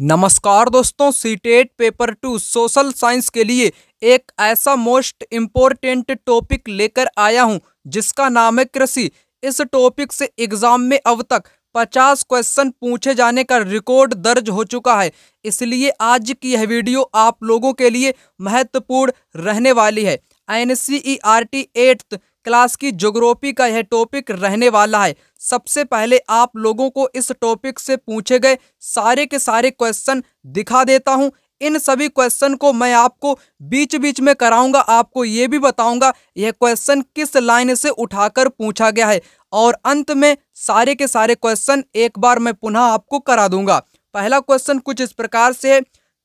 नमस्कार दोस्तों CTET paper two social science के लिए एक ऐसा मोस्ट इम्पोर्टेंट टॉपिक लेकर आया हूं जिसका नाम है कृषि इस टॉपिक से एग्जाम में अब तक 50 क्वेश्चन पूछे जाने का रिकॉर्ड दर्ज हो चुका है इसलिए आज की यह वीडियो आप लोगों के लिए महत्वपूर्ण रहने वाली है N C E R T eighth class की जोग्राफी का यह टॉपिक रहने वाला है सबसे पहले आप लोगों को इस टॉपिक से पूछे गए सारे के सारे क्वेश्चन दिखा देता हूं इन सभी क्वेश्चन को मैं आपको बीच बीच में कराऊंगा आपको ये भी बताऊंगा यह क्वेश्चन किस लाइन से उठाकर पूछा गया है और अंत में सारे के सारे क्वेश्चन एक बार मैं पुनः आपको करा दूंगा पहला क्वेश्चन कुछ इस प्रकार से है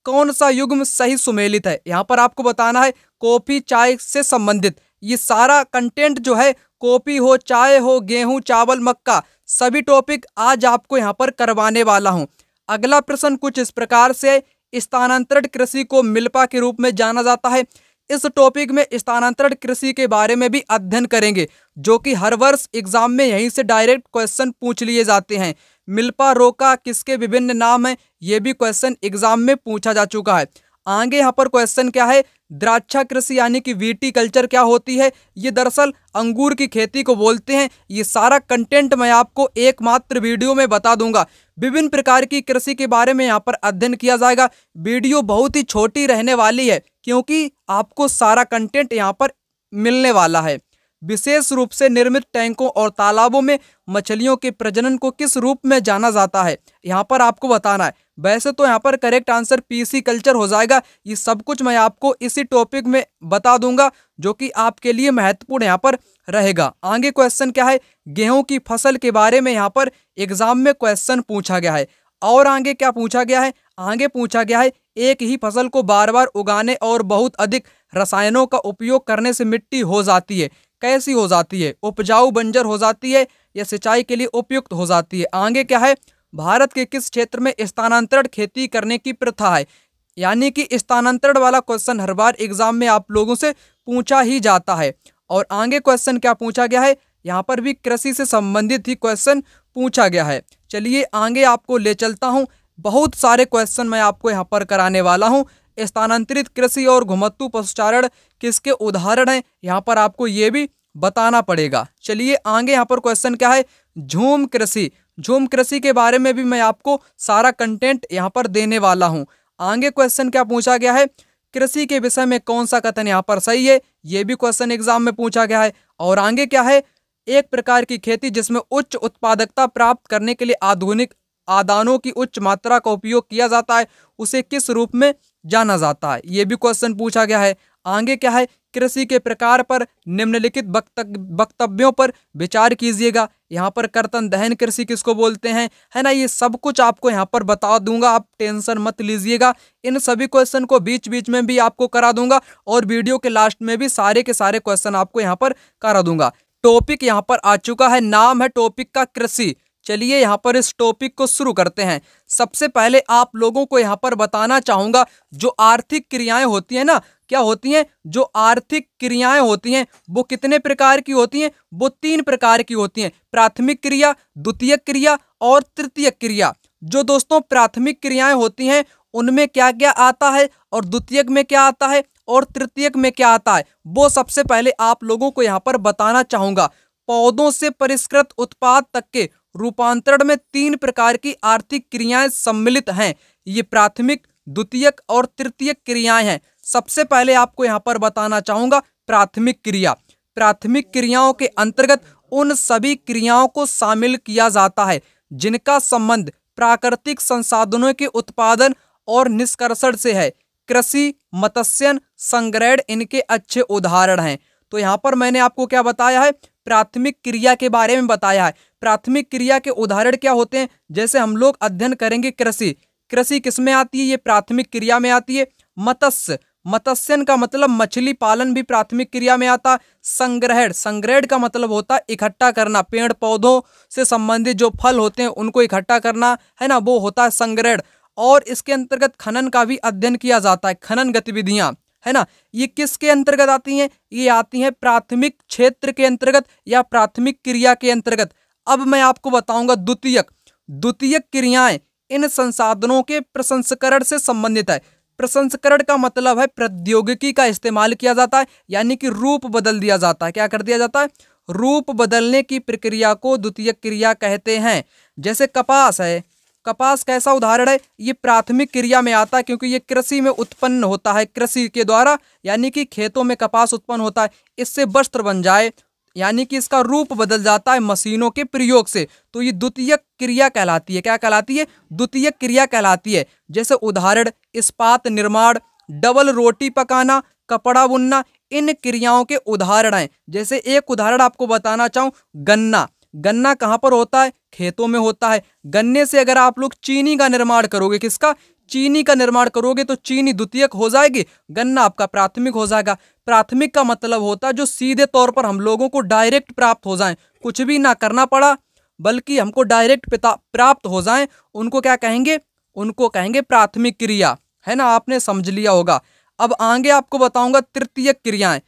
कौन सा युग्म सही सुमेलित है यहाँ पर आपको बताना है कॉफी चाय से संबंधित ये सारा कंटेंट जो है कॉपी हो चाय हो गेहूं चावल मक्का सभी टॉपिक आज आपको यहाँ पर करवाने वाला हूँ अगला प्रश्न कुछ इस प्रकार से स्थानांतरण कृषि को मिल्पा के रूप में जाना जाता है इस टॉपिक में स्थानांतरण कृषि के बारे में भी अध्ययन करेंगे जो कि हर वर्ष एग्जाम में यहीं से डायरेक्ट क्वेश्चन पूछ लिए जाते हैं मिल्पा रोका किसके विभिन्न नाम हैं ये भी क्वेश्चन एग्जाम में पूछा जा चुका है आगे यहाँ पर क्वेश्चन क्या है द्राक्षा कृषि यानी कि वीटी कल्चर क्या होती है ये दरअसल अंगूर की खेती को बोलते हैं ये सारा कंटेंट मैं आपको एकमात्र वीडियो में बता दूंगा विभिन्न प्रकार की कृषि के बारे में यहाँ पर अध्ययन किया जाएगा वीडियो बहुत ही छोटी रहने वाली है क्योंकि आपको सारा कंटेंट यहाँ पर मिलने वाला है विशेष रूप से निर्मित टैंकों और तालाबों में मछलियों के प्रजनन को किस रूप में जाना जाता है यहाँ पर आपको बताना है वैसे तो यहाँ पर करेक्ट आंसर पीसी कल्चर हो जाएगा ये सब कुछ मैं आपको इसी टॉपिक में बता दूंगा जो कि आपके लिए महत्वपूर्ण यहाँ पर रहेगा आगे क्वेश्चन क्या है गेहूं की फसल के बारे में यहाँ पर एग्जाम में क्वेश्चन पूछा गया है और आगे क्या पूछा गया है आगे पूछा गया है एक ही फसल को बार बार उगाने और बहुत अधिक रसायनों का उपयोग करने से मिट्टी हो जाती है कैसी हो जाती है उपजाऊ बंजर हो जाती है या सिंचाई के लिए उपयुक्त हो जाती है आगे क्या है भारत के किस क्षेत्र में स्थानांतरण खेती करने की प्रथा है यानी कि स्थानांतरण वाला क्वेश्चन हर बार एग्जाम में आप लोगों से पूछा ही जाता है और आगे क्वेश्चन क्या पूछा गया है यहाँ पर भी कृषि से संबंधित ही क्वेश्चन पूछा गया है चलिए आगे आपको ले चलता हूँ बहुत सारे क्वेश्चन मैं आपको यहाँ पर कराने वाला हूँ स्थानांतरित कृषि और घुमत्तु पशुचारण किसके उदाहरण हैं यहाँ पर आपको ये भी बताना पड़ेगा चलिए आगे यहाँ पर क्वेश्चन क्या है झूम कृषि झूम कृषि के बारे में भी मैं आपको सारा कंटेंट यहाँ पर देने वाला हूँ आगे क्वेश्चन क्या पूछा गया है कृषि के विषय में कौन सा कथन यहाँ पर सही है ये भी क्वेश्चन एग्जाम में पूछा गया है और आगे क्या है एक प्रकार की खेती जिसमें उच्च उत्पादकता प्राप्त करने के लिए आधुनिक आदानों की उच्च मात्रा का उपयोग किया जाता है उसे किस रूप में जाना जाता है ये भी क्वेश्चन पूछा गया है आगे क्या है कृषि के प्रकार पर निम्नलिखित वक्तव्यों पर विचार कीजिएगा यहाँ पर कर्तन दहन कृषि किसको बोलते हैं है ना ये सब कुछ आपको यहाँ पर बता दूंगा आप टेंशन मत लीजिएगा इन सभी क्वेश्चन को बीच बीच में भी आपको करा दूंगा और वीडियो के लास्ट में भी सारे के सारे क्वेश्चन आपको यहाँ पर करा दूंगा टॉपिक यहाँ पर आ चुका है नाम है टॉपिक का कृषि चलिए यहाँ पर इस टॉपिक को शुरू करते हैं सबसे पहले आप लोगों को यहाँ पर बताना चाहूँगा जो आर्थिक क्रियाएं होती हैं ना क्या होती हैं जो आर्थिक क्रियाएं होती हैं वो कितने प्रकार की होती हैं वो तीन प्रकार की होती हैं प्राथमिक क्रिया द्वितीय क्रिया और तृतीय क्रिया जो दोस्तों प्राथमिक क्रियाएँ होती हैं उनमें क्या क्या आता है और द्वितीयक में क्या आता है और तृतीयक में क्या आता है वो सबसे पहले आप लोगों को यहाँ पर बताना चाहूँगा पौधों से परिष्कृत उत्पाद तक के रूपांतरण में तीन प्रकार की आर्थिक क्रियाएं सम्मिलित हैं ये प्राथमिक द्वितीयक और तृतीयक क्रियाएं हैं सबसे पहले आपको यहाँ पर बताना चाहूँगा प्राथमिक क्रिया प्राथमिक क्रियाओं के अंतर्गत उन सभी क्रियाओं को शामिल किया जाता है जिनका संबंध प्राकृतिक संसाधनों के उत्पादन और निष्कर्षण से है कृषि मत्स्यन संग्रहण इनके अच्छे उदाहरण हैं तो यहाँ पर मैंने आपको क्या बताया है प्राथमिक क्रिया के बारे में बताया है प्राथमिक क्रिया के उदाहरण क्या होते हैं जैसे हम लोग अध्ययन करेंगे कृषि कृषि किस में आती है ये प्राथमिक क्रिया में आती है मत्स्य मत्स्यन का मतलब मछली पालन भी प्राथमिक क्रिया में आता संग्रहण संग्रहण का मतलब होता है इकट्ठा करना पेड़ पौधों से संबंधित जो फल होते हैं उनको इकट्ठा करना है ना वो होता है संग्रहण और इसके अंतर्गत खनन का भी अध्ययन किया जाता है खनन गतिविधियाँ है ना ये किसके अंतर्गत आती हैं ये आती हैं प्राथमिक क्षेत्र के अंतर्गत या प्राथमिक क्रिया के अंतर्गत अब मैं आपको बताऊंगा द्वितीयक द्वितीयक क्रियाएं इन संसाधनों के प्रसंस्करण से संबंधित है प्रसंस्करण का मतलब है प्रौद्योगिकी का इस्तेमाल किया जाता है यानी कि रूप बदल दिया जाता है क्या कर दिया जाता है रूप बदलने की प्रक्रिया को द्वितीय क्रिया कहते हैं जैसे कपास है कपास कैसा उदाहरण है ये प्राथमिक क्रिया में आता है क्योंकि ये कृषि में उत्पन्न होता है कृषि के द्वारा यानी कि खेतों में कपास उत्पन्न होता है इससे वस्त्र बन जाए यानी कि इसका रूप बदल जाता है मशीनों के प्रयोग से तो ये द्वितीय क्रिया कहलाती है क्या कहलाती है द्वितीय क्रिया कहलाती है जैसे उदाहरण इस्पात निर्माण डबल रोटी पकाना कपड़ा बुनना इन क्रियाओं के उदाहरण हैं जैसे एक उदाहरण आपको बताना चाहूँ गन्ना गन्ना कहाँ पर होता है खेतों में होता है गन्ने से अगर आप लोग चीनी का निर्माण करोगे किसका चीनी का निर्माण करोगे तो चीनी द्वितीयक हो जाएगी गन्ना आपका प्राथमिक हो जाएगा प्राथमिक का मतलब होता है जो सीधे तौर पर हम लोगों को डायरेक्ट प्राप्त हो जाए कुछ भी ना करना पड़ा बल्कि हमको डायरेक्ट पिता प्राप्त हो जाए उनको क्या कहेंगे उनको कहेंगे प्राथमिक क्रिया है ना आपने समझ लिया होगा अब आगे आपको बताऊंगा तृतीयक क्रियाएं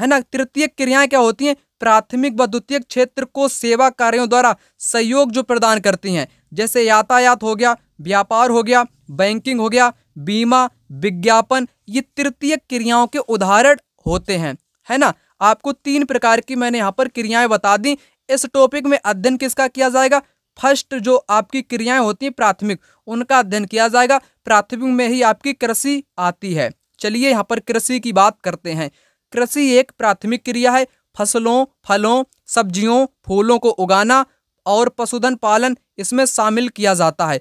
है ना तृतीय क्रियाएं क्या होती हैं प्राथमिक व द्वितीय क्षेत्र को सेवा कार्यों द्वारा सहयोग जो प्रदान करती हैं जैसे यातायात हो गया व्यापार हो गया बैंकिंग हो गया बीमा विज्ञापन ये तृतीय क्रियाओं के उदाहरण होते हैं है ना आपको तीन प्रकार की मैंने यहाँ पर क्रियाएं बता दी इस टॉपिक में अध्ययन किसका किया जाएगा फर्स्ट जो आपकी क्रियाएं होती हैं प्राथमिक उनका अध्ययन किया जाएगा प्राथमिक में ही आपकी कृषि आती है चलिए यहाँ पर कृषि की बात करते हैं कृषि एक प्राथमिक क्रिया है फसलों फलों सब्जियों फूलों को उगाना और पशुधन पालन इसमें शामिल किया जाता है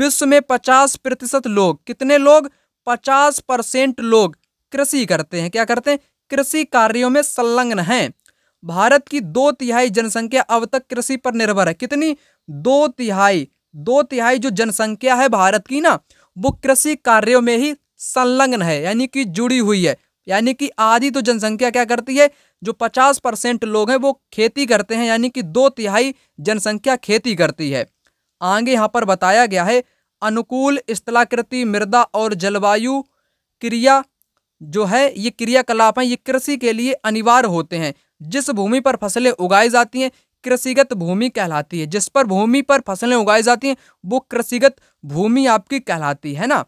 विश्व में पचास प्रतिशत लोग कितने लोग पचास परसेंट लोग कृषि करते हैं क्या करते हैं कृषि कार्यों में संलग्न हैं भारत की दो तिहाई जनसंख्या अब तक कृषि पर निर्भर है कितनी दो तिहाई दो तिहाई जो जनसंख्या है भारत की ना वो कृषि कार्यों में ही संलग्न है यानी कि जुड़ी हुई है यानी कि आधी तो जनसंख्या क्या करती है जो पचास परसेंट लोग हैं वो खेती करते हैं यानी कि दो तिहाई जनसंख्या खेती करती है आगे यहाँ पर बताया गया है अनुकूल स्थलाकृति मृदा और जलवायु क्रिया जो है ये क्रियाकलाप हैं ये कृषि के लिए अनिवार्य होते हैं जिस भूमि पर फसलें उगाई जाती हैं कृषिगत भूमि कहलाती है जिस पर भूमि पर फसलें उगाई जाती हैं वो कृषिगत भूमि आपकी कहलाती है ना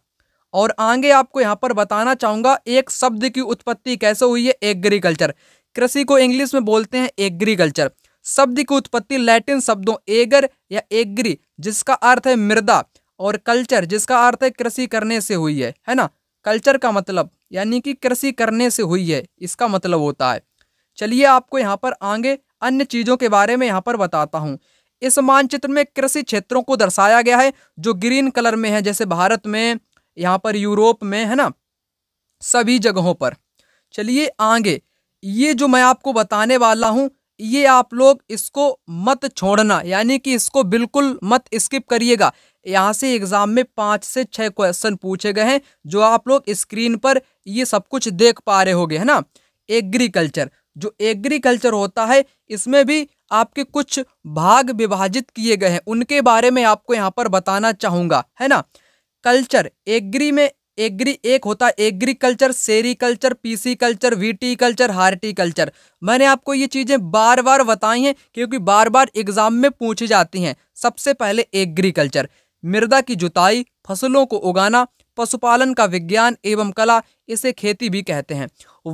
और आगे आपको यहाँ पर बताना चाहूँगा एक शब्द की उत्पत्ति कैसे हुई है एग्रीकल्चर कृषि को इंग्लिश में बोलते हैं एग्रीकल्चर शब्द की उत्पत्ति लैटिन शब्दों एगर या एग्री जिसका अर्थ है मृदा और कल्चर जिसका अर्थ है कृषि करने से हुई है है ना कल्चर का मतलब यानी कि कृषि करने से हुई है इसका मतलब होता है चलिए आपको यहाँ पर आगे अन्य चीज़ों के बारे में यहाँ पर बताता हूँ इस मानचित्र में कृषि क्षेत्रों को दर्शाया गया है जो ग्रीन कलर में है जैसे भारत में यहाँ पर यूरोप में है ना सभी जगहों पर चलिए आगे ये जो मैं आपको बताने वाला हूँ ये आप लोग इसको मत छोड़ना यानी कि इसको बिल्कुल मत स्किप करिएगा यहाँ से एग्ज़ाम में पाँच से छः क्वेश्चन पूछे गए हैं जो आप लोग स्क्रीन पर ये सब कुछ देख पा रहे होगे है ना एग्रीकल्चर जो एग्रीकल्चर होता है इसमें भी आपके कुछ भाग विभाजित किए गए हैं उनके बारे में आपको यहाँ पर बताना चाहूँगा है ना कल्चर एग्री में एग्री एक होता है agriculture sericulture culture horticulture मैंने आपको ये चीज़ें बार बार बताई हैं क्योंकि बार बार एग्जाम में पूछी जाती हैं सबसे पहले एग्रीकल्चर मृदा की जुताई फसलों को उगाना पशुपालन का विज्ञान एवं कला इसे खेती भी कहते हैं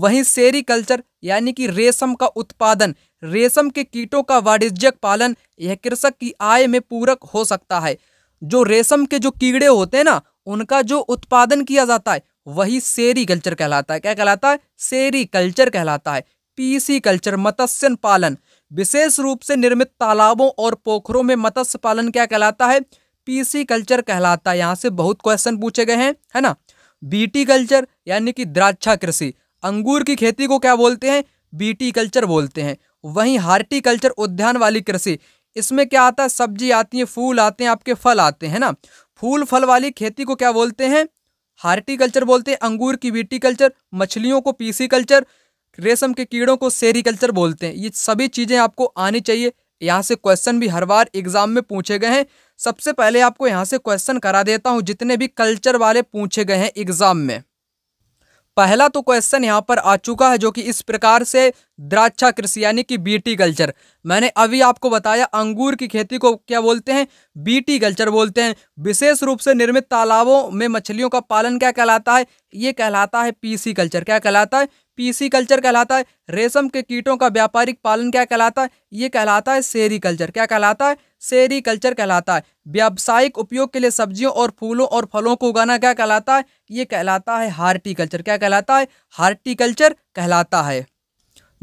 वहीं सेरीकल्चर यानी कि रेशम का उत्पादन रेशम के कीटों का वाणिज्यक पालन यह कृषक की आय में पूरक हो सकता है जो रेशम के जो कीड़े होते हैं ना उनका जो उत्पादन किया जाता है वही सेरी कल्चर कहलाता है क्या कहलाता है सेरी कल्चर कहलाता है पीसी कल्चर मत्स्य पालन विशेष रूप से निर्मित तालाबों और पोखरों में मत्स्य पालन क्या कहलाता है पीसी कल्चर कहलाता है यहाँ से बहुत क्वेश्चन पूछे गए हैं है ना बीटी कल्चर यानी कि द्राक्षा कृषि अंगूर की खेती को क्या बोलते हैं बीटी कल्चर बोलते हैं वहीं हार्टी कल्चर उद्यान वाली कृषि इसमें क्या आता है सब्जी आती है फूल आते हैं आपके फल आते हैं ना फूल फल वाली खेती को क्या बोलते हैं हार्टिकल्चर बोलते हैं अंगूर की कल्चर मछलियों को पीसी कल्चर रेशम के कीड़ों को सेरीकल्चर बोलते हैं ये सभी चीज़ें आपको आनी चाहिए यहाँ से क्वेश्चन भी हर बार एग्जाम में पूछे गए हैं सबसे पहले आपको यहाँ से क्वेश्चन करा देता हूँ जितने भी कल्चर वाले पूछे गए हैं एग्जाम में पहला तो क्वेश्चन यहाँ पर आ चुका है जो कि इस प्रकार से द्राक्षा कृषि यानी कि बीटी कल्चर मैंने अभी आपको बताया अंगूर की खेती को क्या बोलते हैं बीटी कल्चर बोलते हैं विशेष रूप से निर्मित तालाबों में मछलियों का पालन क्या कहलाता है ये कहलाता है पीसी कल्चर क्या कहलाता है पीसी कल्चर कहलाता है रेशम के कीटों का व्यापारिक पालन क्या कहलाता है ये कहलाता है सेरी कल्चर क्या कहलाता है सेरीकल्चर कहलाता है व्यावसायिक उपयोग के लिए सब्जियों और फूलों और फलों को उगाना क्या कहलाता है ये कहलाता है हार्टिकल्चर क्या कहलाता है हार्टिकल्चर कहलाता है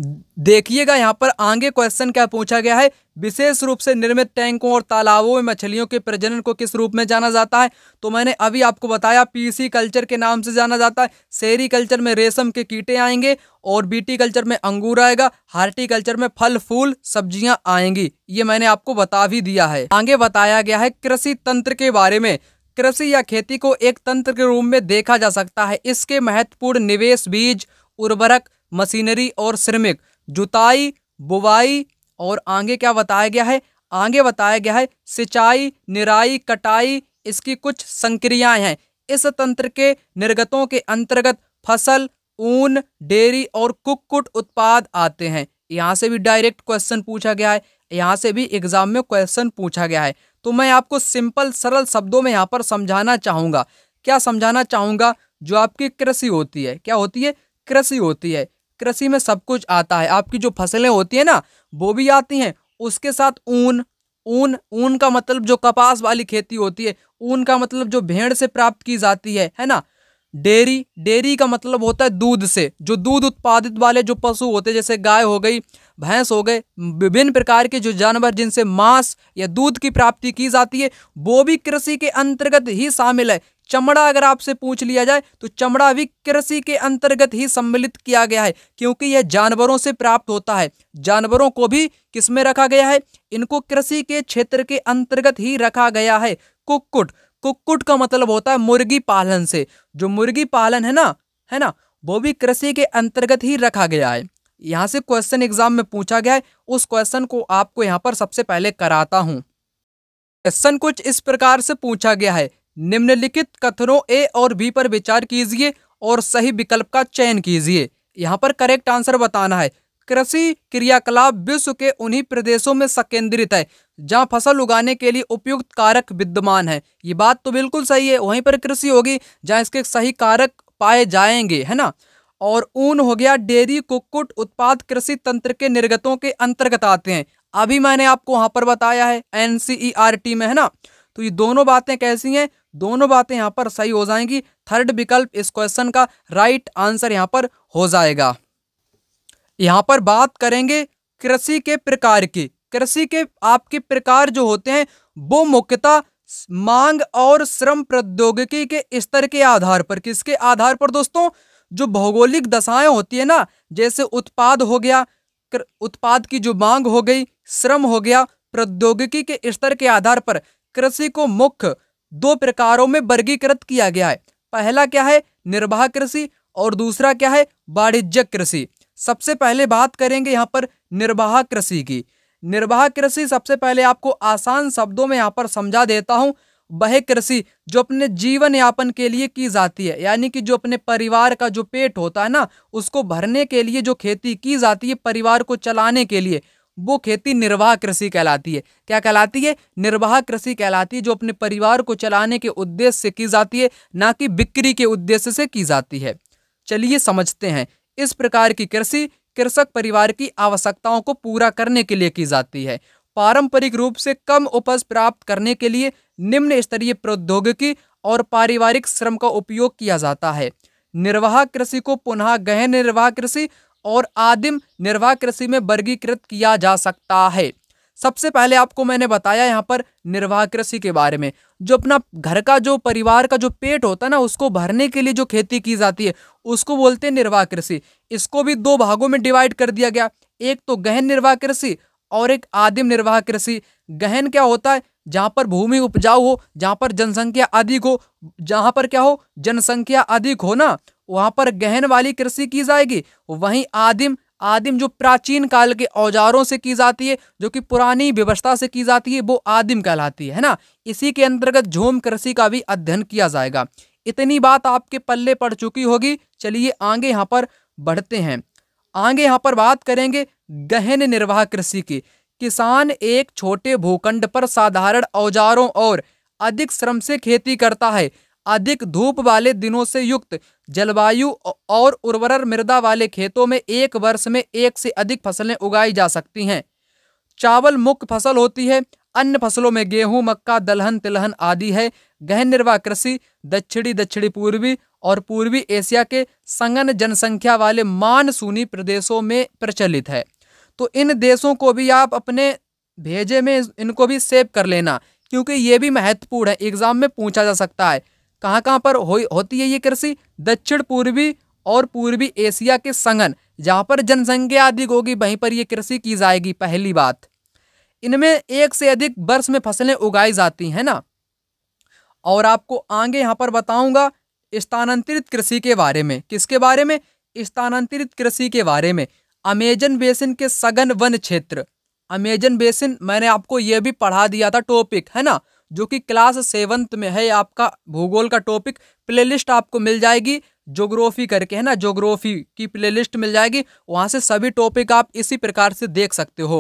देखिएगा यहाँ पर आगे क्वेश्चन क्या पूछा गया है विशेष रूप से निर्मित टैंकों और तालाबों में मछलियों के प्रजनन को किस रूप में जाना जाता है तो मैंने अभी आपको बताया पीसी कल्चर के नाम से जाना जाता है सेरी कल्चर में रेशम के कीटे आएंगे और बीटी कल्चर में अंगूर आएगा हार्टिकल्चर में फल फूल सब्जियां आएंगी ये मैंने आपको बता भी दिया है आगे बताया गया है कृषि तंत्र के बारे में कृषि या खेती को एक तंत्र के रूप में देखा जा सकता है इसके महत्वपूर्ण निवेश बीज उर्वरक मशीनरी और श्रमिक जुताई बुवाई और आगे क्या बताया गया है आगे बताया गया है सिंचाई निराई कटाई इसकी कुछ संक्रियाएं हैं इस तंत्र के निर्गतों के अंतर्गत फसल ऊन डेयरी और कुक्कुट उत्पाद आते हैं यहाँ से भी डायरेक्ट क्वेश्चन पूछा गया है यहाँ से भी एग्जाम में क्वेश्चन पूछा गया है तो मैं आपको सिंपल सरल शब्दों में यहाँ पर समझाना चाहूँगा क्या समझाना चाहूँगा जो आपकी कृषि होती है क्या होती है कृषि होती है कृषि में सब कुछ आता है आपकी जो फसलें होती है ना वो भी आती हैं उसके साथ ऊन ऊन ऊन का मतलब जो कपास वाली खेती होती है ऊन का मतलब जो भेड़ से प्राप्त की जाती है है ना डेयरी डेयरी का मतलब होता है दूध से जो दूध उत्पादित वाले जो पशु होते हैं जैसे गाय हो गई भैंस हो गए विभिन्न प्रकार के जो जानवर जिनसे मांस या दूध की प्राप्ति की जाती है वो भी कृषि के अंतर्गत ही शामिल है चमड़ा अगर आपसे पूछ लिया जाए तो चमड़ा भी कृषि के अंतर्गत ही सम्मिलित किया गया है क्योंकि यह जानवरों से प्राप्त होता है जानवरों को भी किसमें रखा गया है इनको कृषि के क्षेत्र के अंतर्गत ही रखा गया है कुक्कुट कुक्कुट का मतलब होता है मुर्गी पालन से जो मुर्गी पालन है ना है ना वो भी कृषि के अंतर्गत ही रखा गया है यहाँ से क्वेश्चन एग्जाम में पूछा गया है उस क्वेश्चन को आपको यहाँ पर सबसे पहले कराता हूँ क्वेश्चन कुछ इस प्रकार से पूछा गया है निम्नलिखित कथनों ए और बी पर विचार कीजिए और सही विकल्प का चयन कीजिए यहाँ पर करेक्ट आंसर बताना है कृषि क्रियाकलाप विश्व के उन्हीं प्रदेशों में संकेंद्रित है जहाँ फसल उगाने के लिए उपयुक्त कारक विद्यमान है ये बात तो बिल्कुल सही है वहीं पर कृषि होगी जहाँ इसके सही कारक पाए जाएंगे है ना और ऊन हो गया डेयरी कुक्कुट उत्पाद कृषि तंत्र के निर्गतों के अंतर्गत आते हैं अभी मैंने आपको वहाँ पर बताया है एन e में है ना तो ये दोनों बातें कैसी हैं दोनों बातें यहाँ पर सही हो जाएंगी थर्ड विकल्प इस क्वेश्चन का राइट आंसर यहाँ पर हो जाएगा यहाँ पर बात करेंगे कृषि के प्रकार की कृषि के आपके प्रकार जो होते हैं वो मुख्यतः मांग और श्रम प्रौद्योगिकी के स्तर के आधार पर किसके आधार पर दोस्तों जो भौगोलिक दशाएं होती है ना जैसे उत्पाद हो गया उत्पाद की जो मांग हो गई श्रम हो गया प्रौद्योगिकी के स्तर के आधार पर कृषि को मुख्य दो प्रकारों में वर्गीकृत किया गया है पहला क्या है निर्वाह कृषि और दूसरा क्या है वाणिज्य कृषि सबसे पहले बात करेंगे यहाँ पर निर्वाह कृषि की निर्वाह कृषि सबसे पहले आपको आसान शब्दों में यहाँ पर समझा देता हूँ वह कृषि जो अपने जीवन यापन के लिए की जाती है यानी कि जो अपने परिवार का जो पेट होता है ना उसको भरने के लिए जो खेती की जाती है परिवार को चलाने के लिए वो खेती निर्वाह कृषि कहलाती है क्या कहलाती है निर्वाह कृषि कहलाती है जो अपने परिवार को चलाने के उद्देश्य से की जाती है ना कि बिक्री के उद्देश्य से की जाती है चलिए समझते हैं इस प्रकार की कृषि कृषक परिवार की आवश्यकताओं को पूरा करने के लिए की जाती है पारंपरिक रूप से कम उपज प्राप्त करने के लिए निम्न स्तरीय प्रौद्योगिकी और पारिवारिक श्रम का उपयोग किया जाता है निर्वाह कृषि को पुनः गहन निर्वाह कृषि और आदिम निर्वाह कृषि में वर्गीकृत किया जा सकता है सबसे पहले आपको मैंने बताया यहाँ पर निर्वाह कृषि के बारे में जो अपना घर का जो परिवार का जो पेट होता है ना उसको भरने के लिए जो खेती की जाती है उसको बोलते हैं निर्वाह कृषि इसको भी दो भागों में डिवाइड कर दिया गया एक तो गहन निर्वाह कृषि और एक आदिम निर्वाह कृषि गहन क्या होता है जहाँ पर भूमि उपजाऊ हो जहाँ पर जनसंख्या अधिक हो जहाँ पर क्या हो जनसंख्या अधिक हो ना वहां पर गहन वाली कृषि की जाएगी वहीं आदिम आदिम जो प्राचीन काल के औजारों से की जाती है जो कि पुरानी व्यवस्था से की जाती है वो आदिम कहलाती है ना इसी के अंतर्गत झूम कृषि का भी अध्ययन किया जाएगा इतनी बात आपके पल्ले पड़ चुकी होगी चलिए आगे यहाँ पर बढ़ते हैं आगे यहाँ पर बात करेंगे गहन निर्वाह कृषि की किसान एक छोटे भूखंड पर साधारण औजारों और अधिक श्रम से खेती करता है अधिक धूप वाले दिनों से युक्त जलवायु और उर्वरर मृदा वाले खेतों में एक वर्ष में एक से अधिक फसलें उगाई जा सकती हैं चावल मुख्य फसल होती है अन्य फसलों में गेहूं मक्का दलहन तिलहन आदि है गहन निर्वाह कृषि दक्षिणी दक्षिणी पूर्वी और पूर्वी एशिया के संगन जनसंख्या वाले मानसूनी प्रदेशों में प्रचलित है तो इन देशों को भी आप अपने भेजे में इनको भी सेव कर लेना क्योंकि ये भी महत्वपूर्ण है एग्जाम में पूछा जा सकता है कहाँ कहाँ पर हो, होती है ये कृषि दक्षिण पूर्वी और पूर्वी एशिया के संगन जहाँ पर जनसंख्या अधिक होगी वहीं पर ये कृषि की जाएगी पहली बात इनमें एक से अधिक वर्ष में फसलें उगाई जाती हैं ना और आपको आगे यहाँ पर बताऊंगा स्थानांतरित कृषि के बारे में किसके बारे में स्थानांतरित कृषि के बारे में अमेजन बेसिन के सघन वन क्षेत्र अमेजन बेसिन मैंने आपको यह भी पढ़ा दिया था टॉपिक है ना जो कि क्लास सेवन्थ में है आपका भूगोल का टॉपिक प्लेलिस्ट आपको मिल जाएगी जोग्राफी करके है ना जोग्राफी की प्लेलिस्ट मिल जाएगी वहाँ से सभी टॉपिक आप इसी प्रकार से देख सकते हो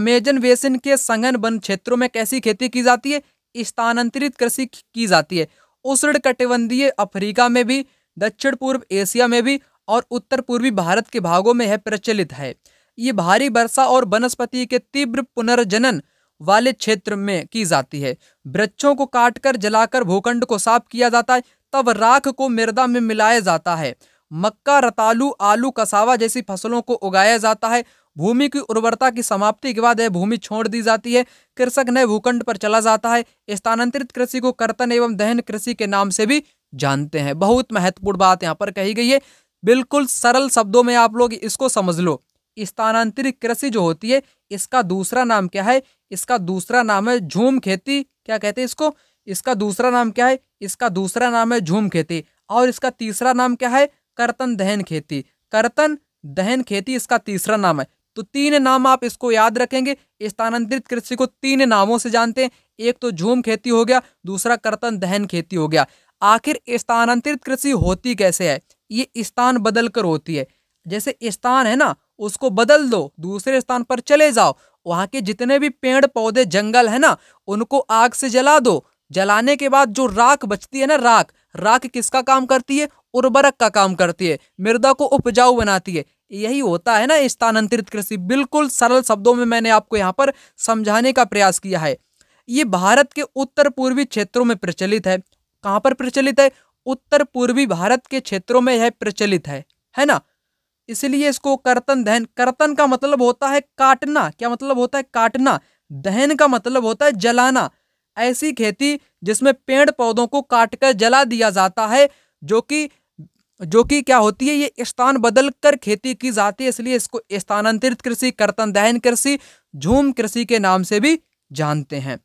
अमेजन बेसिन के संगन वन क्षेत्रों में कैसी खेती की जाती है स्थानांतरित कृषि की जाती है उष्ण कटिबंधीय अफ्रीका में भी दक्षिण पूर्व एशिया में भी और उत्तर पूर्वी भारत के भागों में है प्रचलित है ये भारी वर्षा और वनस्पति के तीव्र पुनर्जनन वाले क्षेत्र में की जाती है वृक्षों को काटकर जलाकर भूखंड को साफ किया जाता है तब राख को मृदा में मिलाया जाता है मक्का रतालू आलू कसावा जैसी फसलों को उगाया जाता है भूमि की उर्वरता की समाप्ति के बाद यह भूमि छोड़ दी जाती है कृषक नए भूखंड पर चला जाता है स्थानांतरित कृषि को कर्तन एवं दहन कृषि के नाम से भी जानते हैं बहुत महत्वपूर्ण बात यहाँ पर कही गई है बिल्कुल सरल शब्दों में आप लोग इसको समझ लो स्थानांतरित कृषि जो होती है इसका दूसरा नाम क्या है इसका दूसरा नाम है झूम खेती क्या कहते हैं इसको इसका दूसरा नाम क्या है इसका दूसरा नाम है झूम खेती और इसका तीसरा नाम क्या है करतन दहन खेती करतन दहन खेती इसका तीसरा नाम है तो तीन नाम आप इसको याद रखेंगे स्थानांतरित कृषि को तीन नामों से जानते हैं एक तो झूम खेती हो गया दूसरा करतन दहन खेती हो गया आखिर स्थानांतरित कृषि होती कैसे है ये स्थान बदल कर होती है जैसे स्थान है ना उसको बदल दो दूसरे स्थान पर चले जाओ वहाँ के जितने भी पेड़ पौधे जंगल है ना उनको आग से जला दो जलाने के बाद जो राख बचती है ना राख राख किसका काम करती है उर्वरक का काम करती है मृदा को उपजाऊ बनाती है यही होता है ना स्थानांतरित कृषि बिल्कुल सरल शब्दों में मैंने आपको यहाँ पर समझाने का प्रयास किया है ये भारत के उत्तर पूर्वी क्षेत्रों में प्रचलित है कहाँ पर प्रचलित है उत्तर पूर्वी भारत के क्षेत्रों में यह प्रचलित है है ना इसलिए इसको कर्तन दहन कर्तन का मतलब होता है काटना क्या मतलब होता है काटना दहन का मतलब होता है जलाना ऐसी खेती जिसमें पेड़ पौधों को काटकर जला दिया जाता है जो कि जो कि क्या होती है ये स्थान बदल कर खेती की जाती है इसलिए इसको स्थानांतरित कृषि कर्तन दहन कृषि झूम कृषि के नाम से भी जानते हैं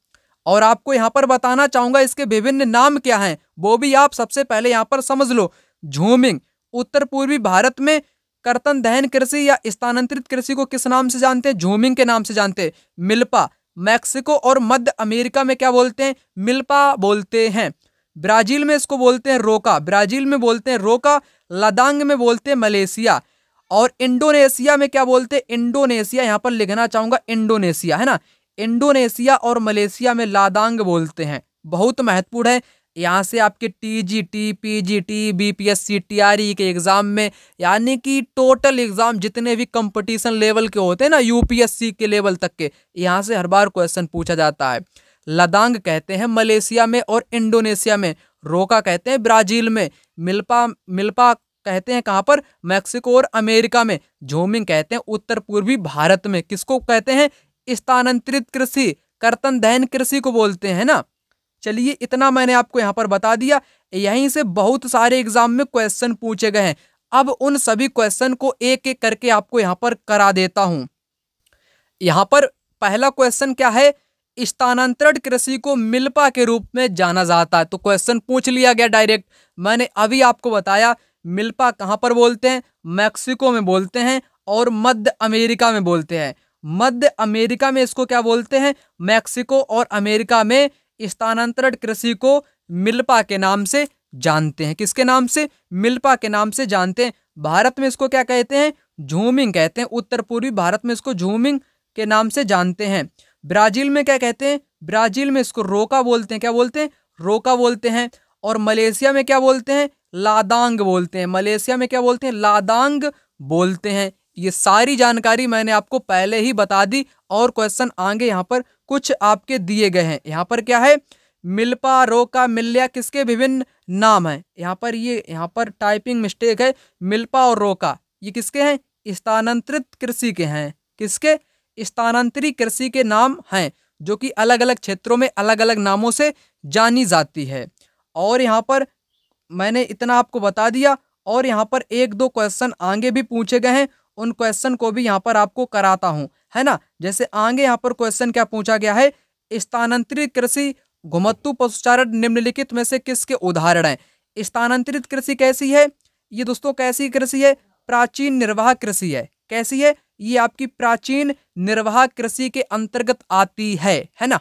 और आपको यहाँ पर बताना चाहूँगा इसके विभिन्न नाम क्या हैं वो भी आप सबसे पहले यहाँ पर समझ लो झूमिंग उत्तर पूर्वी भारत में करतन दहन कृषि या स्थानांतरित कृषि को किस नाम से जानते हैं झूमिंग के नाम से जानते हैं मिल्पा मैक्सिको और मध्य अमेरिका में क्या बोलते हैं मिल्पा बोलते हैं ब्राजील में इसको बोलते हैं रोका ब्राजील में बोलते हैं रोका लदांग में बोलते हैं मलेशिया और इंडोनेशिया में क्या बोलते हैं इंडोनेशिया यहाँ पर लिखना चाहूंगा इंडोनेशिया है ना इंडोनेशिया और मलेशिया में लादांग बोलते हैं बहुत महत्वपूर्ण है यहाँ से आपके T G T P G T B P S C T R E के एग्ज़ाम में यानी कि टोटल एग्ज़ाम जितने भी कंपटीशन लेवल के होते हैं ना यू पी एस सी के लेवल तक के यहाँ से हर बार क्वेश्चन पूछा जाता है लदांग कहते हैं मलेशिया में और इंडोनेशिया में रोका कहते हैं ब्राज़ील में मिल्पा मिल्पा कहते हैं कहाँ पर मैक्सिको और अमेरिका में झोमिंग कहते हैं उत्तर पूर्वी भारत में किसको कहते हैं स्थानांतरित कृषि कर्तन दहन कृषि को बोलते हैं ना चलिए इतना मैंने आपको यहाँ पर बता दिया यहीं से बहुत सारे एग्जाम में क्वेश्चन पूछे गए हैं अब उन सभी क्वेश्चन को एक एक करके आपको यहाँ पर करा देता हूँ यहाँ पर पहला क्वेश्चन क्या है स्थानांतरण कृषि को मिल्पा के रूप में जाना जाता है तो क्वेश्चन पूछ लिया गया डायरेक्ट मैंने अभी आपको बताया मिल्पा कहाँ पर बोलते हैं मैक्सिको में बोलते हैं और मध्य अमेरिका में बोलते हैं मध्य अमेरिका में इसको क्या बोलते हैं मैक्सिको और अमेरिका में स्थानांतरण कृषि को मिल्पा के नाम से जानते हैं किसके नाम से मिल्पा के नाम से जानते हैं भारत में इसको क्या कहते हैं झूमिंग कहते हैं उत्तर पूर्वी भारत में इसको झूमिंग के नाम से जानते हैं ब्राजील में क्या कहते हैं ब्राजील में इसको रोका बोलते हैं क्या बोलते हैं रोका बोलते हैं और मलेशिया में क्या बोलते हैं लादांग बोलते हैं मलेशिया में क्या बोलते हैं लादांग बोलते हैं ये सारी जानकारी मैंने आपको पहले ही बता दी और क्वेश्चन आगे यहाँ पर कुछ आपके दिए गए हैं यहाँ पर क्या है मिल्पा रोका मिल्या किसके विभिन्न नाम हैं यहाँ पर ये यहाँ पर टाइपिंग मिस्टेक है मिल्पा और रोका ये किसके हैं स्थानांतरित कृषि के हैं किसके स्थानांतरित कृषि के नाम हैं जो कि अलग अलग क्षेत्रों में अलग अलग नामों से जानी जाती है और यहाँ पर मैंने इतना आपको बता दिया और यहाँ पर एक दो क्वेश्चन आगे भी पूछे गए हैं उन क्वेश्चन को भी यहाँ पर आपको कराता हूँ है ना जैसे आगे यहाँ पर क्वेश्चन क्या पूछा गया है स्थानांतरित कृषि घुमत्तु पशुचारण निम्नलिखित में से किसके उदाहरण है स्थानांतरित कृषि कैसी है ये दोस्तों कैसी कृषि है प्राचीन निर्वाह कृषि है कैसी है ये आपकी प्राचीन निर्वाह कृषि के अंतर्गत आती है है ना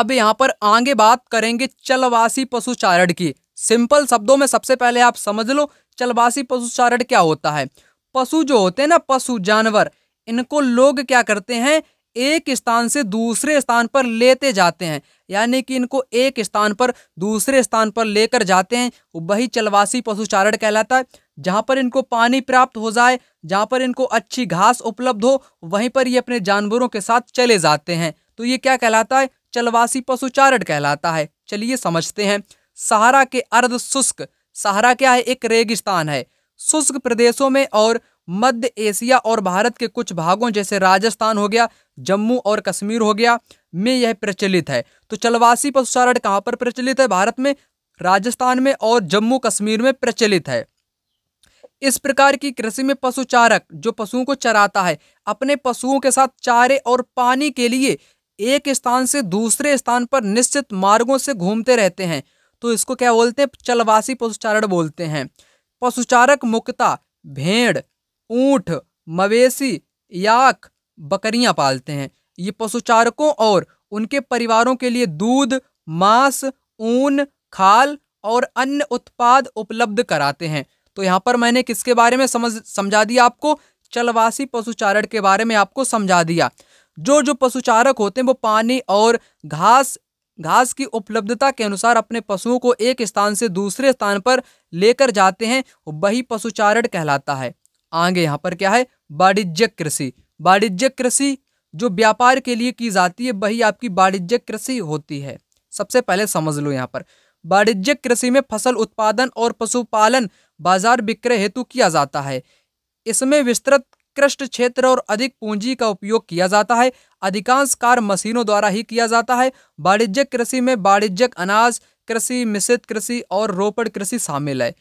अब यहाँ पर आगे बात करेंगे चलवासी पशुचारण की सिंपल शब्दों में सबसे पहले आप समझ लो चलवासी पशुचारण क्या होता है पशु जो होते हैं ना पशु जानवर इनको लोग क्या करते हैं एक स्थान से दूसरे स्थान पर लेते जाते हैं यानी कि इनको एक स्थान पर दूसरे स्थान पर लेकर जाते हैं वही चलवासी पशुचारण कहलाता है जहाँ पर इनको पानी प्राप्त हो जाए जहाँ पर इनको अच्छी घास उपलब्ध हो वहीं पर ये अपने जानवरों के साथ चले जाते हैं तो ये क्या कहलाता है चलवासी पशुचारण कहलाता है चलिए समझते हैं सहारा के अर्ध शुष्क सहारा क्या है एक रेगिस्तान है शुष्क प्रदेशों में और मध्य एशिया और भारत के कुछ भागों जैसे राजस्थान हो गया जम्मू और कश्मीर हो गया में यह प्रचलित है तो चलवासी पशुचारण कहाँ पर प्रचलित है भारत में राजस्थान में और जम्मू कश्मीर में प्रचलित है इस प्रकार की कृषि में पशुचारक जो पशुओं को चराता है अपने पशुओं के साथ चारे और पानी के लिए एक स्थान से दूसरे स्थान पर निश्चित मार्गों से घूमते रहते हैं तो इसको क्या बोलते हैं चलवासी पशुचारण बोलते हैं पशुचारक मुक्ता भेड़ ऊंट मवेशी याक बकरियां पालते हैं ये पशुचारकों और उनके परिवारों के लिए दूध मांस ऊन खाल और अन्य उत्पाद उपलब्ध कराते हैं तो यहाँ पर मैंने किसके बारे में समझ समझा दिया आपको चलवासी पशुचारण के बारे में आपको समझा दिया जो जो पशुचारक होते हैं वो पानी और घास घास की उपलब्धता के अनुसार अपने पशुओं को एक स्थान से दूसरे स्थान पर लेकर जाते हैं वही पशुचारण कहलाता है आगे यहाँ पर क्या है वाणिज्यिक कृषि वाणिज्य कृषि जो व्यापार के लिए की जाती है वही आपकी वाणिज्य कृषि होती है सबसे पहले समझ लो यहाँ पर वाणिज्यिक कृषि में फसल उत्पादन और पशुपालन बाजार विक्रय हेतु किया जाता है इसमें विस्तृत कृष्ट क्षेत्र और अधिक पूंजी का उपयोग किया जाता है अधिकांश कार्य मशीनों द्वारा ही किया जाता है वाणिज्यिक कृषि में वाणिज्यिक अनाज कृषि मिश्रित कृषि और रोपड़ कृषि शामिल है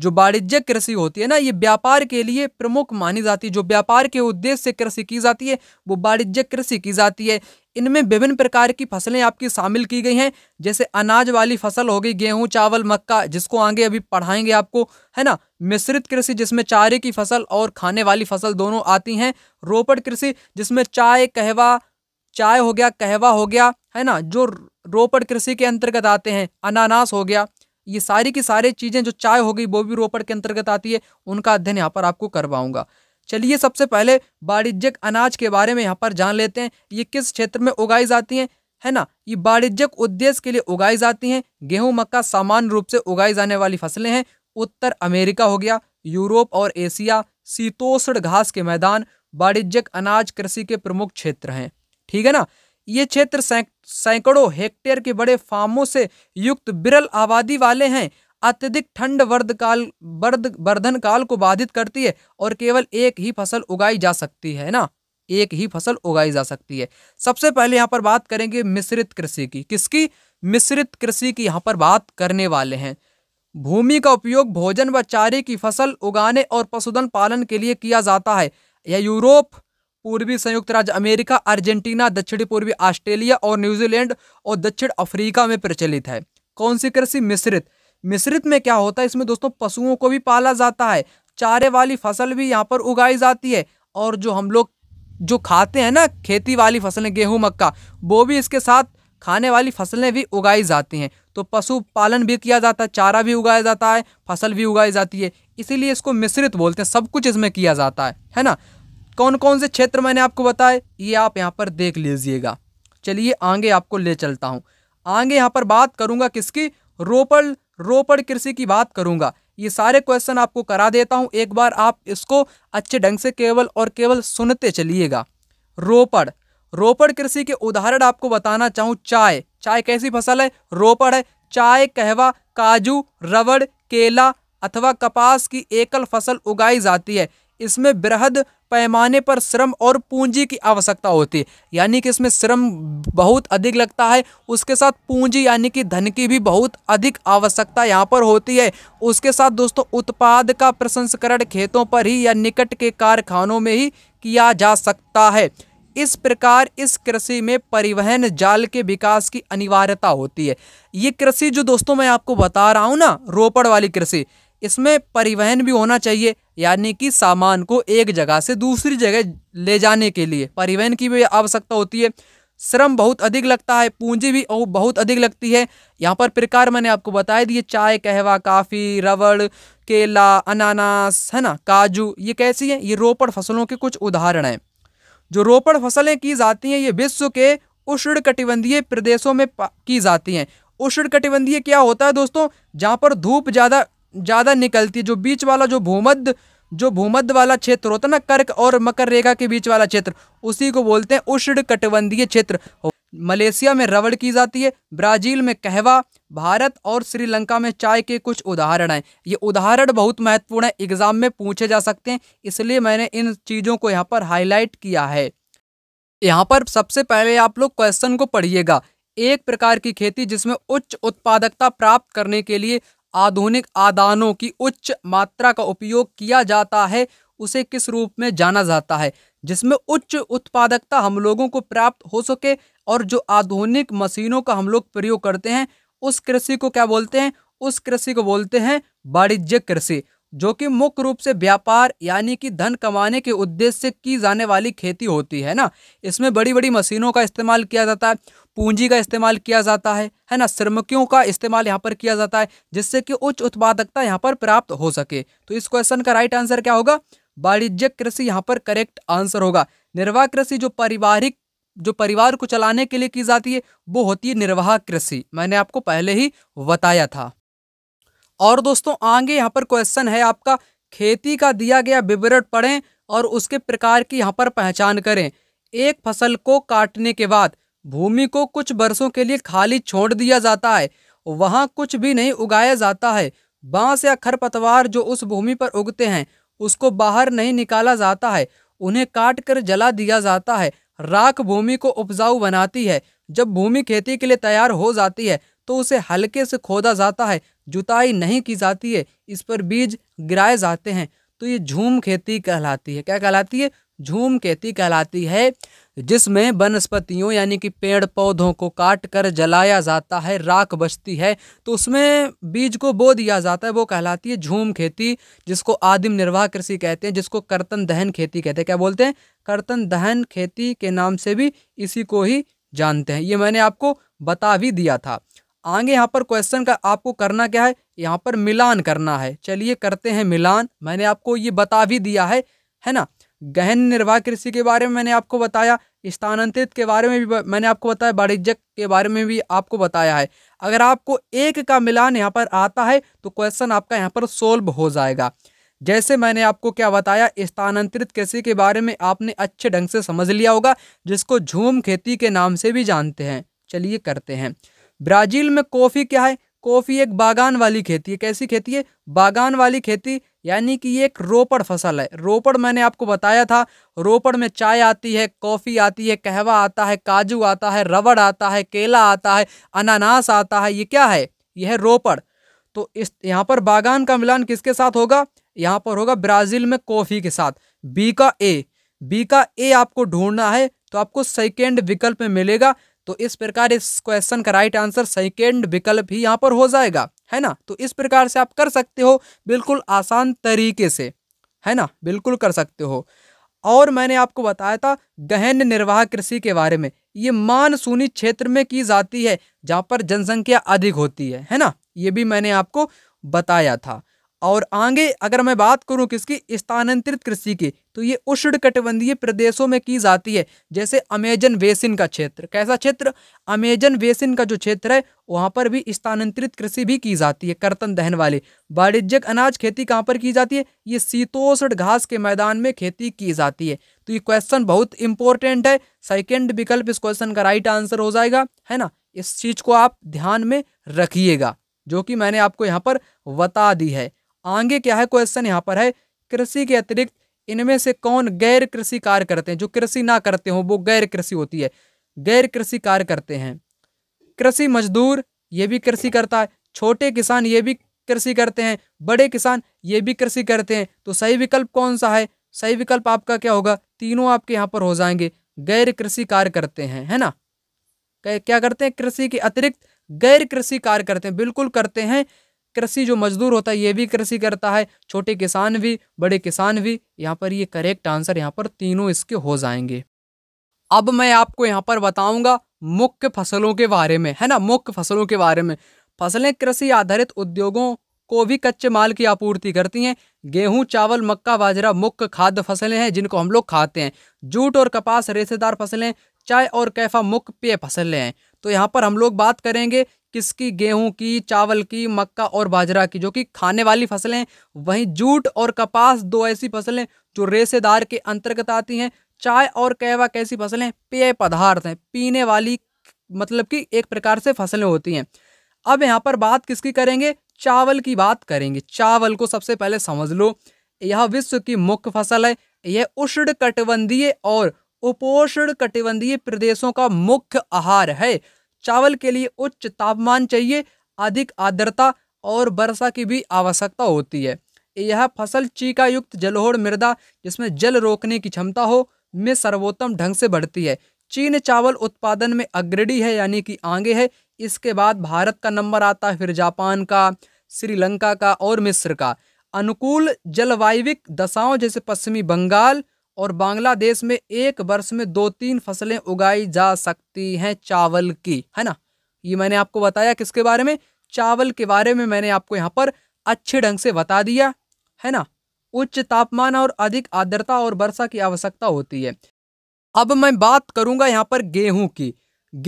जो वाणिज्यिक कृषि होती है ना ये व्यापार के लिए प्रमुख मानी जाती है जो व्यापार के उद्देश्य से कृषि की जाती है वो वाणिज्यिक कृषि की जाती है इनमें विभिन्न प्रकार की फसलें आपकी शामिल की गई हैं जैसे अनाज वाली फसल हो गई गेहूं चावल मक्का जिसको आगे अभी पढ़ाएंगे आपको है ना मिश्रित कृषि जिसमें चारे की फसल और खाने वाली फसल दोनों आती हैं रोपड़ कृषि जिसमें चाय कहवा चाय हो गया कहवा हो गया है ना जो रोपड़ कृषि के अंतर्गत आते हैं अनानास हो गया ये सारी की सारी चीज़ें जो चाय हो गई वो भी रोपड़ के अंतर्गत आती है उनका अध्ययन यहाँ पर आपको करवाऊंगा चलिए सबसे पहले वाणिज्यक अनाज के बारे में यहाँ पर जान लेते हैं ये किस क्षेत्र में उगाई जाती हैं है ना ये वाणिज्यक उद्देश्य के लिए उगाई जाती हैं गेहूं मक्का सामान्य रूप से उगाई जाने वाली फसलें हैं उत्तर अमेरिका हो गया यूरोप और एशिया शीतोषण घास के मैदान वाणिज्यक अनाज कृषि के प्रमुख क्षेत्र हैं ठीक है ना ये क्षेत्र सैकड़ों हेक्टेयर के बड़े फार्मों से युक्त बिरल आबादी वाले हैं अत्यधिक ठंड वर्द काल वर्धन काल को बाधित करती है और केवल एक ही फसल उगाई जा सकती है ना एक ही फसल उगाई जा सकती है सबसे पहले यहाँ पर बात करेंगे मिश्रित कृषि की किसकी मिश्रित कृषि की यहाँ पर बात करने वाले हैं भूमि का उपयोग भोजन व चारे की फसल उगाने और पशुधन पालन के लिए किया जाता है यह यूरोप पूर्वी संयुक्त राज्य अमेरिका अर्जेंटीना दक्षिणी पूर्वी ऑस्ट्रेलिया और न्यूजीलैंड और दक्षिण अफ्रीका में प्रचलित है कौन सी कृषि मिश्रित मिश्रित में क्या होता है इसमें दोस्तों पशुओं को भी पाला जाता है चारे वाली फसल भी यहाँ पर उगाई जाती है और जो हम लोग जो खाते हैं ना खेती वाली फसलें गेहूँ मक्का वो भी इसके साथ खाने वाली फसलें भी उगाई जाती हैं तो पशु पालन भी किया जाता है चारा भी उगाया जाता है फसल भी उगाई जाती है इसीलिए इसको मिश्रित बोलते हैं सब कुछ इसमें किया जाता है है ना कौन कौन से क्षेत्र मैंने आपको बताए ये आप यहाँ पर देख लीजिएगा चलिए आगे आपको ले चलता हूँ आगे यहाँ पर बात करूँगा किसकी रोपड़ रोपड़ कृषि की बात करूँगा ये सारे क्वेश्चन आपको करा देता हूँ एक बार आप इसको अच्छे ढंग से केवल और केवल सुनते चलिएगा रोपड़ रोपड़ कृषि के उदाहरण आपको बताना चाहूँ चाय चाय कैसी फसल है रोपड़ है चाय कहवा काजू रबड़ केला अथवा कपास की एकल फसल उगाई जाती है इसमें बृहद पैमाने पर श्रम और पूंजी की आवश्यकता होती है यानी कि इसमें श्रम बहुत अधिक लगता है उसके साथ पूंजी यानी कि धन की भी बहुत अधिक आवश्यकता यहाँ पर होती है उसके साथ दोस्तों उत्पाद का प्रसंस्करण खेतों पर ही या निकट के कारखानों में ही किया जा सकता है इस प्रकार इस कृषि में परिवहन जाल के विकास की अनिवार्यता होती है ये कृषि जो दोस्तों मैं आपको बता रहा हूँ ना रोपड़ वाली कृषि इसमें परिवहन भी होना चाहिए यानी कि सामान को एक जगह से दूसरी जगह ले जाने के लिए परिवहन की भी आवश्यकता होती है श्रम बहुत अधिक लगता है पूंजी भी बहुत अधिक लगती है यहाँ पर प्रकार मैंने आपको बताया दिए चाय कहवा काफ़ी रबड़ केला अनानास है ना काजू ये कैसी हैं ये रोपड़ फसलों के कुछ उदाहरण हैं जो रोपड़ फसलें की जाती हैं ये विश्व के उष्ण कटिबंधीय प्रदेशों में की जाती हैं उष्ण कटिबंधीय क्या होता है दोस्तों जहाँ पर धूप ज़्यादा ज़्यादा निकलती है जो बीच वाला जो भूमध्य जो भूमध्य वाला क्षेत्र होता है ना कर्क और मकर रेखा के बीच वाला क्षेत्र उसी को बोलते हैं उष्ण कटिबंधीय क्षेत्र मलेशिया में रबड़ की जाती है ब्राज़ील में कहवा भारत और श्रीलंका में चाय के कुछ उदाहरण हैं ये उदाहरण बहुत महत्वपूर्ण है एग्जाम में पूछे जा सकते हैं इसलिए मैंने इन चीज़ों को यहाँ पर हाईलाइट किया है यहाँ पर सबसे पहले आप लोग क्वेश्चन को पढ़िएगा एक प्रकार की खेती जिसमें उच्च उत्पादकता प्राप्त करने के लिए आधुनिक आदानों की उच्च मात्रा का उपयोग किया जाता है उसे किस रूप में जाना जाता है जिसमें उच्च उत्पादकता हम लोगों को प्राप्त हो सके और जो आधुनिक मशीनों का हम लोग प्रयोग करते हैं उस कृषि को क्या बोलते हैं उस कृषि को बोलते हैं वाणिज्यिक कृषि जो कि मुख्य रूप से व्यापार यानी कि धन कमाने के उद्देश्य से की जाने वाली खेती होती है ना इसमें बड़ी बड़ी मशीनों का इस्तेमाल किया जाता है पूंजी का इस्तेमाल किया जाता है है ना श्रमिकों का इस्तेमाल यहाँ पर किया जाता है जिससे कि उच्च उत्पादकता यहाँ पर प्राप्त हो सके तो इस क्वेश्चन का राइट आंसर क्या होगा वाणिज्यिक कृषि यहाँ पर करेक्ट आंसर होगा निर्वाह कृषि जो पारिवारिक जो परिवार को चलाने के लिए की जाती है वो होती है निर्वाह कृषि मैंने आपको पहले ही बताया था और दोस्तों आगे यहाँ पर क्वेश्चन है आपका खेती का दिया गया विवरण पढ़ें और उसके प्रकार की यहाँ पर पहचान करें एक फसल को काटने के बाद भूमि को कुछ वर्षों के लिए खाली छोड़ दिया जाता है वहाँ कुछ भी नहीं उगाया जाता है बांस या खरपतवार जो उस भूमि पर उगते हैं उसको बाहर नहीं निकाला जाता है उन्हें काट कर जला दिया जाता है राख भूमि को उपजाऊ बनाती है जब भूमि खेती के लिए तैयार हो जाती है तो उसे हल्के से खोदा जाता है जुताई नहीं की जाती है इस पर बीज गिराए जाते हैं तो ये झूम खेती कहलाती है क्या कहलाती है झूम खेती कहलाती है जिसमें वनस्पतियों यानी कि पेड़ पौधों को काट कर जलाया जाता है राख बचती है तो उसमें बीज को बो दिया जाता है वो कहलाती है झूम खेती जिसको आदिम निर्वाह कृषि कहते हैं जिसको करतन दहन खेती कहते हैं क्या बोलते हैं करतन दहन खेती के नाम से भी इसी को ही जानते हैं ये मैंने आपको बता भी दिया था आगे यहाँ पर क्वेश्चन का आपको करना क्या है यहाँ पर मिलान करना है चलिए करते हैं मिलान मैंने आपको ये बता भी दिया है है ना गहन निर्वाह कृषि के बारे में मैंने आपको बताया स्थानांतरित के बारे में भी मैंने आपको बताया वाणिज्यक के बारे में भी आपको बताया है अगर आपको एक का मिलान यहाँ पर आता है तो क्वेश्चन आपका यहाँ पर सोल्व हो जाएगा जैसे मैंने आपको क्या बताया स्थानांतरित कृषि के बारे में आपने अच्छे ढंग से समझ लिया होगा जिसको झूम खेती के नाम से भी जानते हैं चलिए करते हैं ब्राज़ील में कॉफ़ी क्या है कॉफ़ी एक बागान वाली खेती है कैसी खेती है बागान वाली खेती यानी कि ये एक रोपड़ फसल है रोपड़ मैंने आपको बताया था रोपड़ में चाय आती है कॉफ़ी आती है कहवा आता है काजू आता है रबड़ आता है केला आता है अनानास आता है ये क्या है यह है रोपड़ तो इस यहाँ पर बागान का मिलान किसके साथ होगा यहाँ पर होगा ब्राज़ील में कॉफ़ी के साथ बी का ए बी का ए आपको ढूंढना है तो आपको सेकेंड विकल्प में मिलेगा तो इस प्रकार इस क्वेश्चन का राइट आंसर सेकेंड विकल्प ही यहाँ पर हो जाएगा है ना तो इस प्रकार से आप कर सकते हो बिल्कुल आसान तरीके से है ना बिल्कुल कर सकते हो और मैंने आपको बताया था गहन निर्वाह कृषि के बारे में ये मानसूनी क्षेत्र में की जाती है जहाँ पर जनसंख्या अधिक होती है है ना ये भी मैंने आपको बताया था और आगे अगर मैं बात करूं किसकी स्थानांतरित कृषि की तो ये उष्ण कटिबंधीय प्रदेशों में की जाती है जैसे अमेजन बेसिन का क्षेत्र कैसा क्षेत्र अमेजन बेसिन का जो क्षेत्र है वहाँ पर भी स्थानांतरित कृषि भी की जाती है कर्तन दहन वाले वाणिज्यिक अनाज खेती कहाँ पर की जाती है ये शीतोष्ण घास के मैदान में खेती की जाती है तो ये क्वेश्चन बहुत इंपॉर्टेंट है सेकेंड विकल्प इस क्वेश्चन का राइट आंसर हो जाएगा है ना इस चीज़ को आप ध्यान में रखिएगा जो कि मैंने आपको यहाँ पर बता दी है आगे क्या है क्वेश्चन यहाँ पर है कृषि के अतिरिक्त इनमें से कौन गैर कृषि कार्य करते हैं जो कृषि ना करते हो वो गैर कृषि होती है गैर कृषि कार्य करते हैं कृषि मजदूर ये भी कृषि करता है छोटे किसान ये भी कृषि करते हैं बड़े किसान ये भी कृषि करते हैं तो सही विकल्प कौन सा है सही विकल्प आपका क्या होगा तीनों आपके यहाँ पर हो जाएंगे गैर कृषि कार्य करते हैं है ना क्या करते हैं कृषि के अतिरिक्त गैर कृषि कार्य करते हैं बिल्कुल करते हैं कृषि जो मजदूर होता है ये भी कृषि करता है छोटे किसान भी बड़े किसान भी यहाँ पर ये करेक्ट आंसर यहाँ पर तीनों इसके हो जाएंगे अब मैं आपको यहाँ पर बताऊंगा मुख्य फसलों के बारे में है ना मुख्य फसलों के बारे में फसलें कृषि आधारित उद्योगों को भी कच्चे माल की आपूर्ति करती हैं गेहूं चावल मक्का बाजरा मुख्य खाद्य फसलें हैं जिनको हम लोग खाते हैं जूट और कपास रेसेदार फसलें चाय और कैफा मुख्य पेय फसलें हैं तो यहाँ पर हम लोग बात करेंगे किसकी गेहूं की चावल की मक्का और बाजरा की जो कि खाने वाली फसलें वहीं जूट और कपास दो ऐसी फसलें जो रेसेदार के अंतर्गत आती हैं चाय और कहवा कैसी फसलें पेय पदार्थ हैं पीने वाली मतलब कि एक प्रकार से फसलें होती हैं अब यहाँ पर बात किसकी करेंगे चावल की बात करेंगे चावल को सबसे पहले समझ लो यह विश्व की मुख्य फसल है यह उष्ण कटिबंधीय और उपोषण कटिबंधीय प्रदेशों का मुख्य आहार है चावल के लिए उच्च तापमान चाहिए अधिक आर्द्रता और वर्षा की भी आवश्यकता होती है यह फसल चीका युक्त जलोहड़ मृदा जिसमें जल रोकने की क्षमता हो में सर्वोत्तम ढंग से बढ़ती है चीन चावल उत्पादन में अग्रणी है यानी कि आगे है इसके बाद भारत का नंबर आता है फिर जापान का श्रीलंका का और मिस्र का अनुकूल जलवायविक दशाओं जैसे पश्चिमी बंगाल और बांग्लादेश में एक वर्ष में दो तीन फसलें उगाई जा सकती हैं चावल की है ना ये मैंने आपको बताया किसके बारे में चावल के बारे में मैंने आपको यहाँ पर अच्छे ढंग से बता दिया है ना उच्च तापमान और अधिक आर्द्रता और वर्षा की आवश्यकता होती है अब मैं बात करूंगा यहाँ पर गेहूं की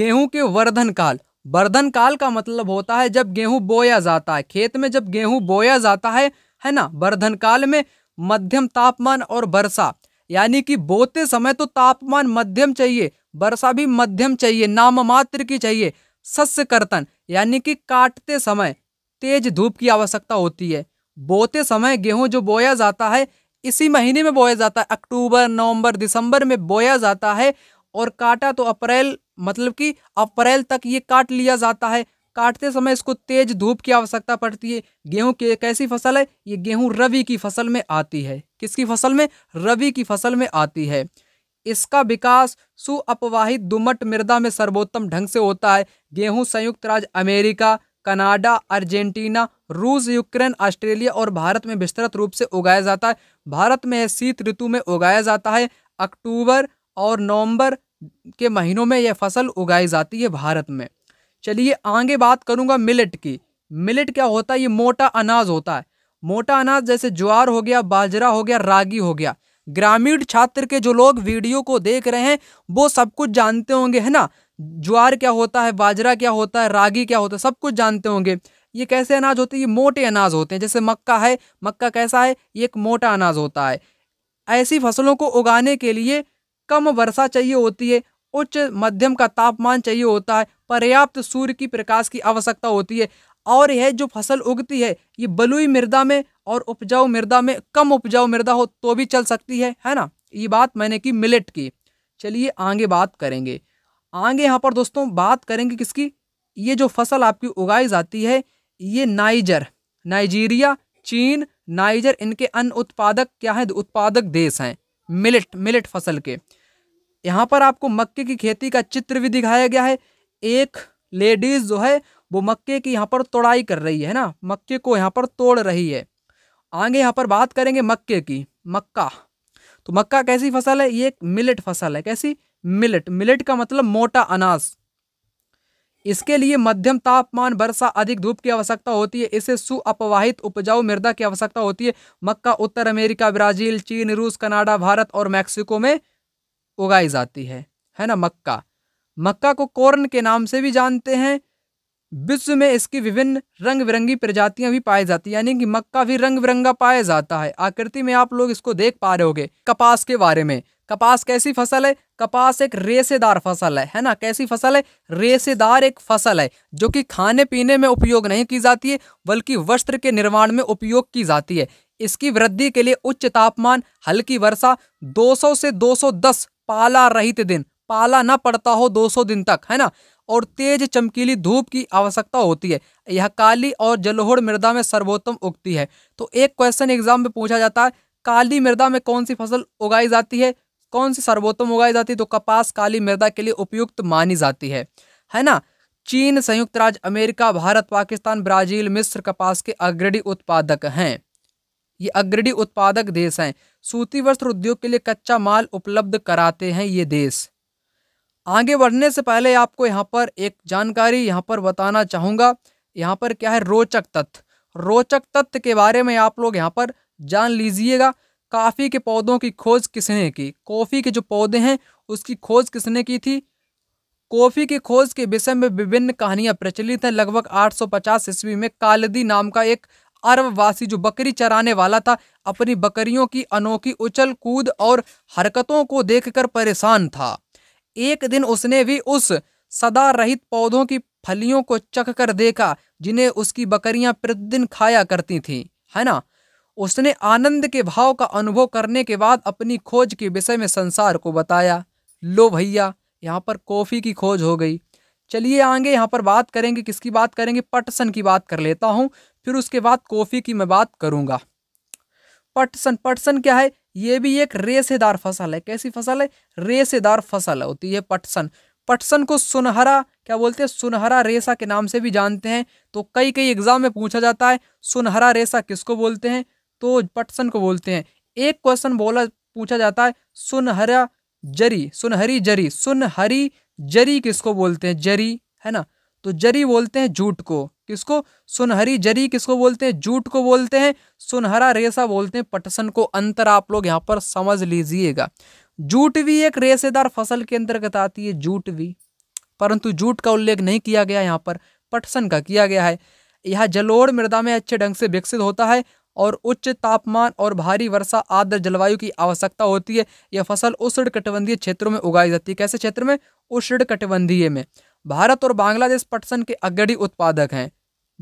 गेहूं के वर्धन काल वर्धन काल का मतलब होता है जब गेहूं बोया जाता है खेत में जब गेहूं बोया जाता है है ना वर्धन काल में मध्यम तापमान और वर्षा यानी कि बोते समय तो तापमान मध्यम चाहिए वर्षा भी मध्यम चाहिए नाम मात्र की चाहिए सस्य कर्तन यानी कि काटते समय तेज धूप की आवश्यकता होती है बोते समय गेहूं जो बोया जाता है इसी महीने में बोया जाता है अक्टूबर नवंबर दिसंबर में बोया जाता है और काटा तो अप्रैल मतलब कि अप्रैल तक ये काट लिया जाता है काटते समय इसको तेज धूप की आवश्यकता पड़ती है गेहूं की एक ऐसी फसल है ये गेहूं रवि की फसल में आती है किसकी फसल में रवि की फसल में आती है इसका विकास सुअपवाहित दुमट मृदा में सर्वोत्तम ढंग से होता है गेहूं संयुक्त राज्य अमेरिका कनाडा अर्जेंटीना रूस यूक्रेन ऑस्ट्रेलिया और भारत में विस्तृत रूप से उगाया जाता है भारत में शीत ऋतु में उगाया जाता है अक्टूबर और नवंबर के महीनों में यह फसल उगाई जाती है भारत में चलिए आगे बात करूँगा मिलेट की मिलेट क्या होता है ये मोटा अनाज होता है मोटा अनाज जैसे ज्वार हो गया बाजरा हो गया रागी हो गया ग्रामीण छात्र के जो लोग वीडियो को देख रहे हैं वो सब कुछ जानते होंगे है ना ज्वार क्या होता है बाजरा क्या होता है रागी क्या होता है सब कुछ जानते होंगे ये कैसे अनाज होते हैं ये मोटे अनाज होते हैं जैसे मक्का है मक्का कैसा है ये एक मोटा अनाज होता है ऐसी फसलों को उगाने के लिए कम वर्षा चाहिए होती है उच्च मध्यम का तापमान चाहिए होता है पर्याप्त सूर्य की प्रकाश की आवश्यकता होती है और यह जो फसल उगती है ये बलुई मृदा में और उपजाऊ मृदा में कम उपजाऊ मृदा हो तो भी चल सकती है है ना ये बात मैंने की मिलेट की चलिए आगे बात करेंगे आगे यहाँ पर दोस्तों बात करेंगे किसकी ये जो फसल आपकी उगाई जाती है ये नाइजर नाइजीरिया चीन नाइजर इनके अन्य उत्पादक क्या है उत्पादक देश हैं मिलेट मिलेट फसल के यहाँ पर आपको मक्के की खेती का चित्र भी दिखाया गया है एक लेडीज जो है वो मक्के की यहाँ पर तोड़ाई कर रही है ना मक्के को यहाँ पर तोड़ रही है आगे यहाँ पर बात करेंगे मक्के की मक्का तो मक्का कैसी फसल है ये एक मिलेट फसल है कैसी मिलेट मिलेट का मतलब मोटा अनाज इसके लिए मध्यम तापमान वर्षा अधिक धूप की आवश्यकता होती है इसे सुअपवाहित उपजाऊ मृदा की आवश्यकता होती है मक्का उत्तर अमेरिका ब्राजील चीन रूस कनाडा भारत और मैक्सिको में उगाई जाती है है ना मक्का मक्का को कॉर्न के नाम से भी जानते हैं विश्व में इसकी विभिन्न रंग बिरंगी प्रजातियां भी पाई जाती है यानी कि मक्का भी रंग बिरंगा पाया जाता है आकृति में आप लोग इसको देख पा रहे होगे कपास के बारे में कपास कैसी फसल है कपास एक रेसेदार फसल है है ना कैसी फसल है रेसेदार एक फसल है जो कि खाने पीने में उपयोग नहीं की जाती है बल्कि वस्त्र के निर्माण में उपयोग की जाती है इसकी वृद्धि के लिए उच्च तापमान हल्की वर्षा 200 से 210 पाला रहित दिन पाला ना पड़ता हो 200 दिन तक है ना और तेज चमकीली धूप की आवश्यकता होती है यह काली और जलोहड़ मृदा में सर्वोत्तम उगती है तो एक क्वेश्चन एग्जाम में पूछा जाता है काली मृदा में कौन सी फसल उगाई जाती है कौन सी सर्वोत्तम उगाई जाती है तो कपास काली मृदा के लिए उपयुक्त मानी जाती है है ना चीन संयुक्त राज्य अमेरिका भारत पाकिस्तान ब्राजील मिस्र कपास के अग्रणी उत्पादक हैं ये अग्रणी उत्पादक देश हैं सूती वस्त्र उद्योग के लिए कच्चा माल उपलब्ध कराते हैं ये देश आगे बढ़ने से पहले आपको यहाँ पर एक जानकारी यहाँ पर बताना चाहूँगा यहाँ पर क्या है रोचक तत्व रोचक तत्व के बारे में आप लोग यहाँ पर जान लीजिएगा काफ़ी के पौधों की खोज किसने की कॉफ़ी के जो पौधे हैं उसकी खोज किसने की थी कॉफ़ी की खोज के विषय में विभिन्न कहानियाँ प्रचलित हैं लगभग 850 सौ ईस्वी में कालदी नाम का एक अरबवासी जो बकरी चराने वाला था अपनी बकरियों की अनोखी उछल कूद और हरकतों को देखकर परेशान था एक दिन उसने भी उस सदा रहित पौधों की फलियों को चख कर देखा जिन्हें उसकी बकरियां प्रतिदिन खाया करती थीं है ना उसने आनंद के भाव का अनुभव करने के बाद अपनी खोज के विषय में संसार को बताया लो भैया यहाँ पर कॉफ़ी की खोज हो गई चलिए आगे यहाँ पर बात करेंगे किसकी बात करेंगे पटसन की बात कर लेता हूँ फिर उसके बाद कॉफ़ी की मैं बात करूँगा पटसन पटसन क्या है ये भी एक रेसेदार फसल है कैसी फसल है रेसेदार फसल होती है पटसन पटसन को सुनहरा क्या बोलते हैं सुनहरा रेसा के नाम से भी जानते हैं तो कई कई एग्जाम में पूछा जाता है सुनहरा रेसा किसको बोलते हैं तो पटसन को बोलते हैं एक क्वेश्चन बोला पूछा जाता है सुनहरा जरी सुनहरी जरी सुनहरी जरी किसको बोलते हैं जरी है ना तो जरी बोलते हैं जूट को किसको सुनहरी जरी किसको बोलते हैं जूट को बोलते हैं सुनहरा रेसा बोलते हैं पटसन को अंतर आप लोग यहाँ पर समझ लीजिएगा जूट भी एक रेसेदार फसल के अंतर्गत आती है जूट भी परंतु जूट का उल्लेख नहीं किया गया यहाँ पर पटसन का किया गया है यह जलोड़ मृदा में अच्छे ढंग से विकसित होता है और उच्च तापमान और भारी वर्षा आर्द्र जलवायु की आवश्यकता होती है यह फसल उष्ण कटिबंधीय क्षेत्रों में उगाई जाती है कैसे क्षेत्र में उष्ण कटिबंधीय में भारत और बांग्लादेश पटसन के अग्रणी उत्पादक हैं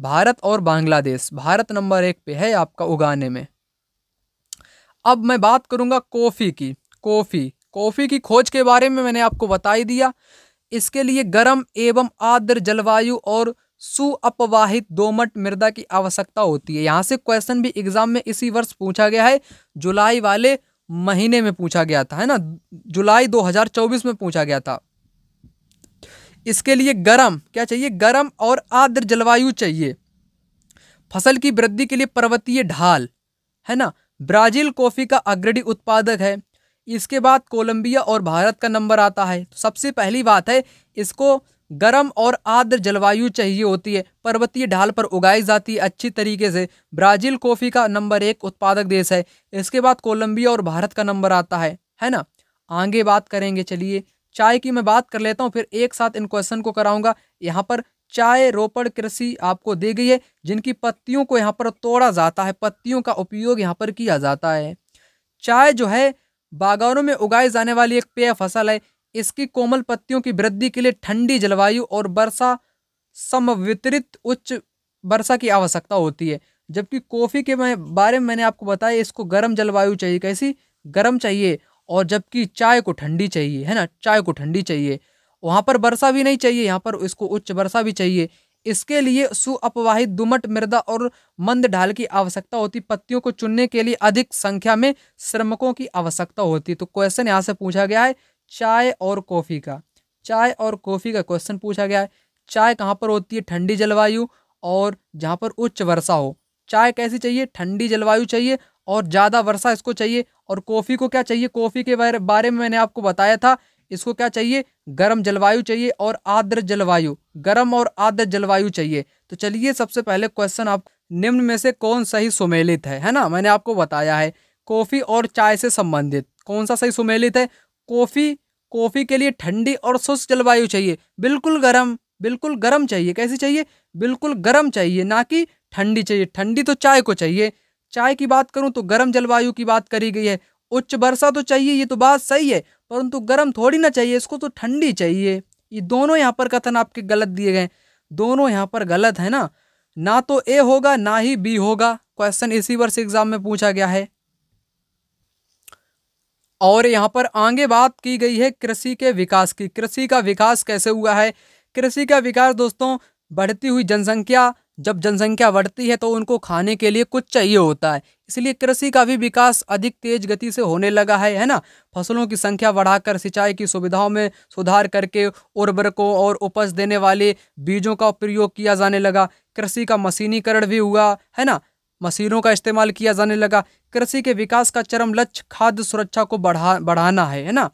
भारत और बांग्लादेश भारत नंबर एक पे है आपका उगाने में अब मैं बात करूँगा कॉफ़ी की कॉफ़ी कॉफ़ी की खोज के बारे में मैंने आपको बता ही दिया इसके लिए गर्म एवं आर्द्र जलवायु और सुअपवाहित दोमट मृदा की आवश्यकता होती है यहाँ से क्वेश्चन भी एग्जाम में इसी वर्ष पूछा गया है जुलाई वाले महीने में पूछा गया था है ना जुलाई 2024 में पूछा गया था इसके लिए गर्म क्या चाहिए गर्म और आर्द्र जलवायु चाहिए फसल की वृद्धि के लिए पर्वतीय ढाल है ना ब्राज़ील कॉफ़ी का अग्रणी उत्पादक है इसके बाद कोलंबिया और भारत का नंबर आता है तो सबसे पहली बात है इसको गर्म और आर्द्र जलवायु चाहिए होती है पर्वतीय ढाल पर उगाई जाती है अच्छी तरीके से ब्राज़ील कॉफ़ी का नंबर एक उत्पादक देश है इसके बाद कोलंबिया और भारत का नंबर आता है है ना आगे बात करेंगे चलिए चाय की मैं बात कर लेता हूँ फिर एक साथ इन क्वेश्चन को कराऊंगा यहाँ पर चाय रोपड़ कृषि आपको दी गई है जिनकी पत्तियों को यहाँ पर तोड़ा जाता है पत्तियों का उपयोग यहाँ पर किया जाता है चाय जो है बागानों में उगाई जाने वाली एक पेय फसल है इसकी कोमल पत्तियों की वृद्धि के लिए ठंडी जलवायु और वर्षा समवितरित उच्च वर्षा की आवश्यकता होती है जबकि कॉफ़ी के बारे में मैंने आपको बताया इसको गर्म जलवायु चाहिए कैसी गर्म चाहिए और जबकि चाय को ठंडी चाहिए है ना चाय को ठंडी चाहिए वहाँ पर वर्षा भी नहीं चाहिए यहाँ पर इसको उच्च वर्षा भी चाहिए इसके लिए सुअपवाहित दुमट मृदा और मंद ढाल की आवश्यकता होती पत्तियों को चुनने के लिए अधिक संख्या में श्रमिकों की आवश्यकता होती तो क्वेश्चन यहाँ से पूछा गया है चाय और कॉफ़ी का चाय और कॉफ़ी का क्वेश्चन पूछा गया है चाय कहाँ पर होती है ठंडी जलवायु और जहाँ पर उच्च वर्षा हो चाय कैसी चाहिए ठंडी जलवायु चाहिए और ज़्यादा वर्षा इसको चाहिए और कॉफ़ी को क्या चाहिए कॉफ़ी के बारे में मैंने आपको बताया था इसको क्या चाहिए गर्म जलवायु चाहिए और आर्द्र जलवायु गर्म और आर्द्र जलवायु चाहिए तो चलिए सबसे पहले क्वेश्चन आप निम्न में से कौन सही सुमेलित है है ना मैंने आपको बताया है कॉफ़ी और चाय से संबंधित कौन सा सही सुमेलित है कॉफ़ी कॉफ़ी के लिए ठंडी और शुष्क जलवायु चाहिए बिल्कुल गर्म बिल्कुल गर्म चाहिए कैसी चाहिए बिल्कुल गर्म चाहिए ना कि ठंडी चाहिए ठंडी तो चाय को चाहिए चाय की बात करूं तो गर्म जलवायु की बात करी गई है उच्च वर्षा तो चाहिए ये तो बात सही है परंतु गर्म थोड़ी ना चाहिए इसको तो ठंडी चाहिए ये दोनों यहाँ पर कथन आपके गलत दिए गए दोनों यहाँ पर गलत है ना ना तो ए होगा ना ही बी होगा क्वेश्चन इसी वर्ष एग्जाम में पूछा गया है और यहाँ पर आगे बात की गई है कृषि के विकास की कृषि का विकास कैसे हुआ है कृषि का विकास दोस्तों बढ़ती हुई जनसंख्या जब जनसंख्या बढ़ती है तो उनको खाने के लिए कुछ चाहिए होता है इसलिए कृषि का भी विकास अधिक तेज गति से होने लगा है है ना फसलों की संख्या बढ़ाकर सिंचाई की सुविधाओं में सुधार करके उर्वरकों और उपज देने वाले बीजों का प्रयोग किया जाने लगा कृषि का मशीनीकरण भी हुआ है ना मशीनों का इस्तेमाल किया जाने लगा कृषि के विकास का चरम लक्ष्य खाद्य सुरक्षा को बढ़ा बढ़ाना है है ना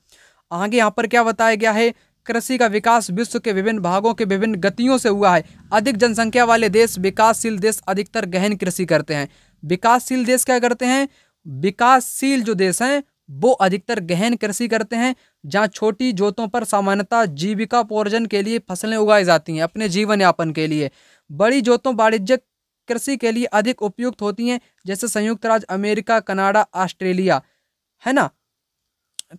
आगे यहाँ पर क्या बताया गया है कृषि का विकास विश्व के विभिन्न भागों के विभिन्न गतियों से हुआ है अधिक जनसंख्या वाले देश विकासशील देश अधिकतर गहन कृषि करते हैं विकासशील देश क्या करते हैं विकासशील जो देश हैं वो अधिकतर गहन कृषि करते हैं जहाँ छोटी जोतों पर सामान्यतः जीविकापोर्जन के लिए फसलें उगाई जाती हैं अपने जीवन यापन के लिए बड़ी जोतों वाणिज्यिक कृषि के लिए अधिक उपयुक्त होती हैं जैसे संयुक्त राज्य अमेरिका कनाडा ऑस्ट्रेलिया है ना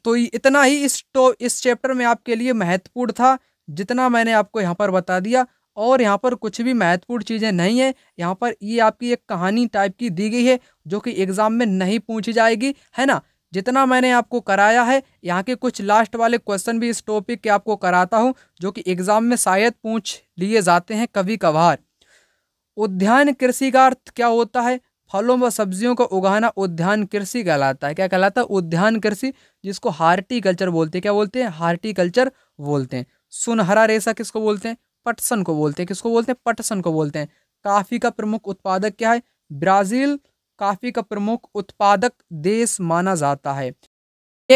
तो इतना ही इस तो इस चैप्टर में आपके लिए महत्वपूर्ण था जितना मैंने आपको यहाँ पर बता दिया और यहाँ पर कुछ भी महत्वपूर्ण चीज़ें नहीं है यहाँ पर ये आपकी एक कहानी टाइप की दी गई है जो कि एग्ज़ाम में नहीं पूछी जाएगी है ना जितना मैंने आपको कराया है यहाँ के कुछ लास्ट वाले क्वेश्चन भी इस टॉपिक के आपको कराता हूँ जो कि एग्ज़ाम में शायद पूछ लिए जाते हैं कभी कभार उद्यान कृषि का अर्थ क्या होता है फलों व सब्जियों को उगाना उद्यान कृषि कहलाता है क्या कहलाता है उद्यान कृषि जिसको हार्टिकल्चर बोलते हैं क्या बोलते हैं हार्टिकल्चर बोलते हैं सुनहरा रेशा किसको बोलते हैं पटसन को बोलते हैं किसको बोलते हैं पटसन को बोलते हैं काफ़ी का प्रमुख उत्पादक क्या है ब्राज़ील काफ़ी का प्रमुख उत्पादक देश माना जाता है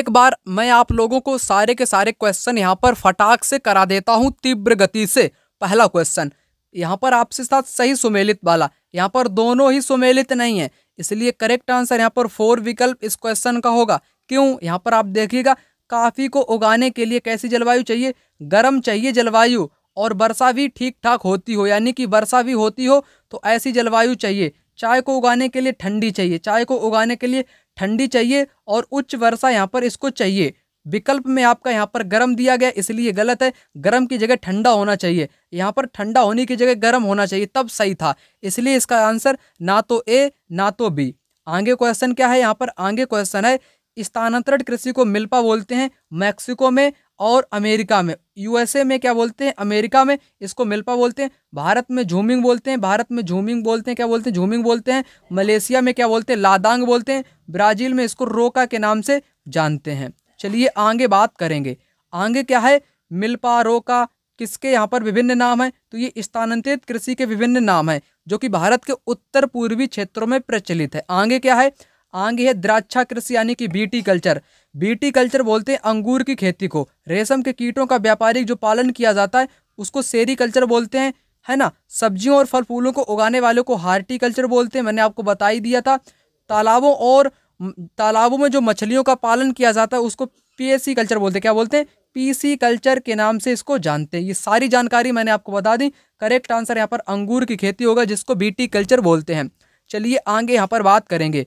एक बार मैं आप लोगों को सारे के सारे क्वेश्चन यहाँ पर फटाक से करा देता हूँ तीव्र गति से पहला क्वेश्चन यहाँ पर आपसे साथ सही सुमेलित वाला यहाँ पर दोनों ही सुमेलित नहीं है इसलिए करेक्ट आंसर यहाँ पर फोर विकल्प इस क्वेश्चन का होगा क्यों यहाँ पर आप देखिएगा काफ़ी को उगाने के लिए कैसी जलवायु चाहिए गर्म चाहिए जलवायु और वर्षा भी ठीक ठाक होती हो यानी कि वर्षा भी होती हो तो ऐसी जलवायु चाहिए चाय को उगाने के लिए ठंडी चाहिए चाय को उगाने के लिए ठंडी चाहिए और उच्च वर्षा यहाँ पर इसको चाहिए विकल्प में आपका यहाँ पर गर्म दिया गया इसलिए गलत है गर्म की जगह ठंडा होना चाहिए यहाँ पर ठंडा होने की जगह गर्म होना चाहिए तब सही था इसलिए इसका आंसर ना तो ए ना तो बी आगे क्वेश्चन क्या है यहाँ पर आगे क्वेश्चन है स्थानांतरण कृषि को मिल्पा बोलते हैं मैक्सिको में और अमेरिका में यूएसए में क्या बोलते हैं अमेरिका में इसको मिल्पा बोलते हैं भारत में झूमिंग बोलते हैं भारत में झूमिंग बोलते हैं क्या बोलते हैं झूमिंग बोलते हैं मलेशिया में क्या बोलते हैं लादांग बोलते हैं ब्राज़ील में इसको रोका के नाम से जानते हैं चलिए आगे बात करेंगे आगे क्या है मिलपा रोका किसके यहाँ पर विभिन्न नाम है तो ये स्थानांतरित कृषि के विभिन्न नाम है जो कि भारत के उत्तर पूर्वी क्षेत्रों में प्रचलित है आगे क्या है आगे है द्राक्षा कृषि यानी कि बीटी कल्चर बीटी कल्चर बोलते हैं अंगूर की खेती को रेशम के कीटों का व्यापारिक जो पालन किया जाता है उसको सेरी कल्चर बोलते हैं है ना सब्जियों और फल फूलों को उगाने वालों को हार्टी कल्चर बोलते हैं मैंने आपको बता ही दिया था तालाबों और तालाबों में जो मछलियों का पालन किया जाता है उसको पीएससी कल्चर बोलते हैं क्या बोलते हैं पीसी कल्चर के नाम से इसको जानते हैं ये सारी जानकारी मैंने आपको बता दी करेक्ट आंसर यहाँ पर अंगूर की खेती होगा जिसको बीटी कल्चर बोलते हैं चलिए आगे यहाँ पर बात करेंगे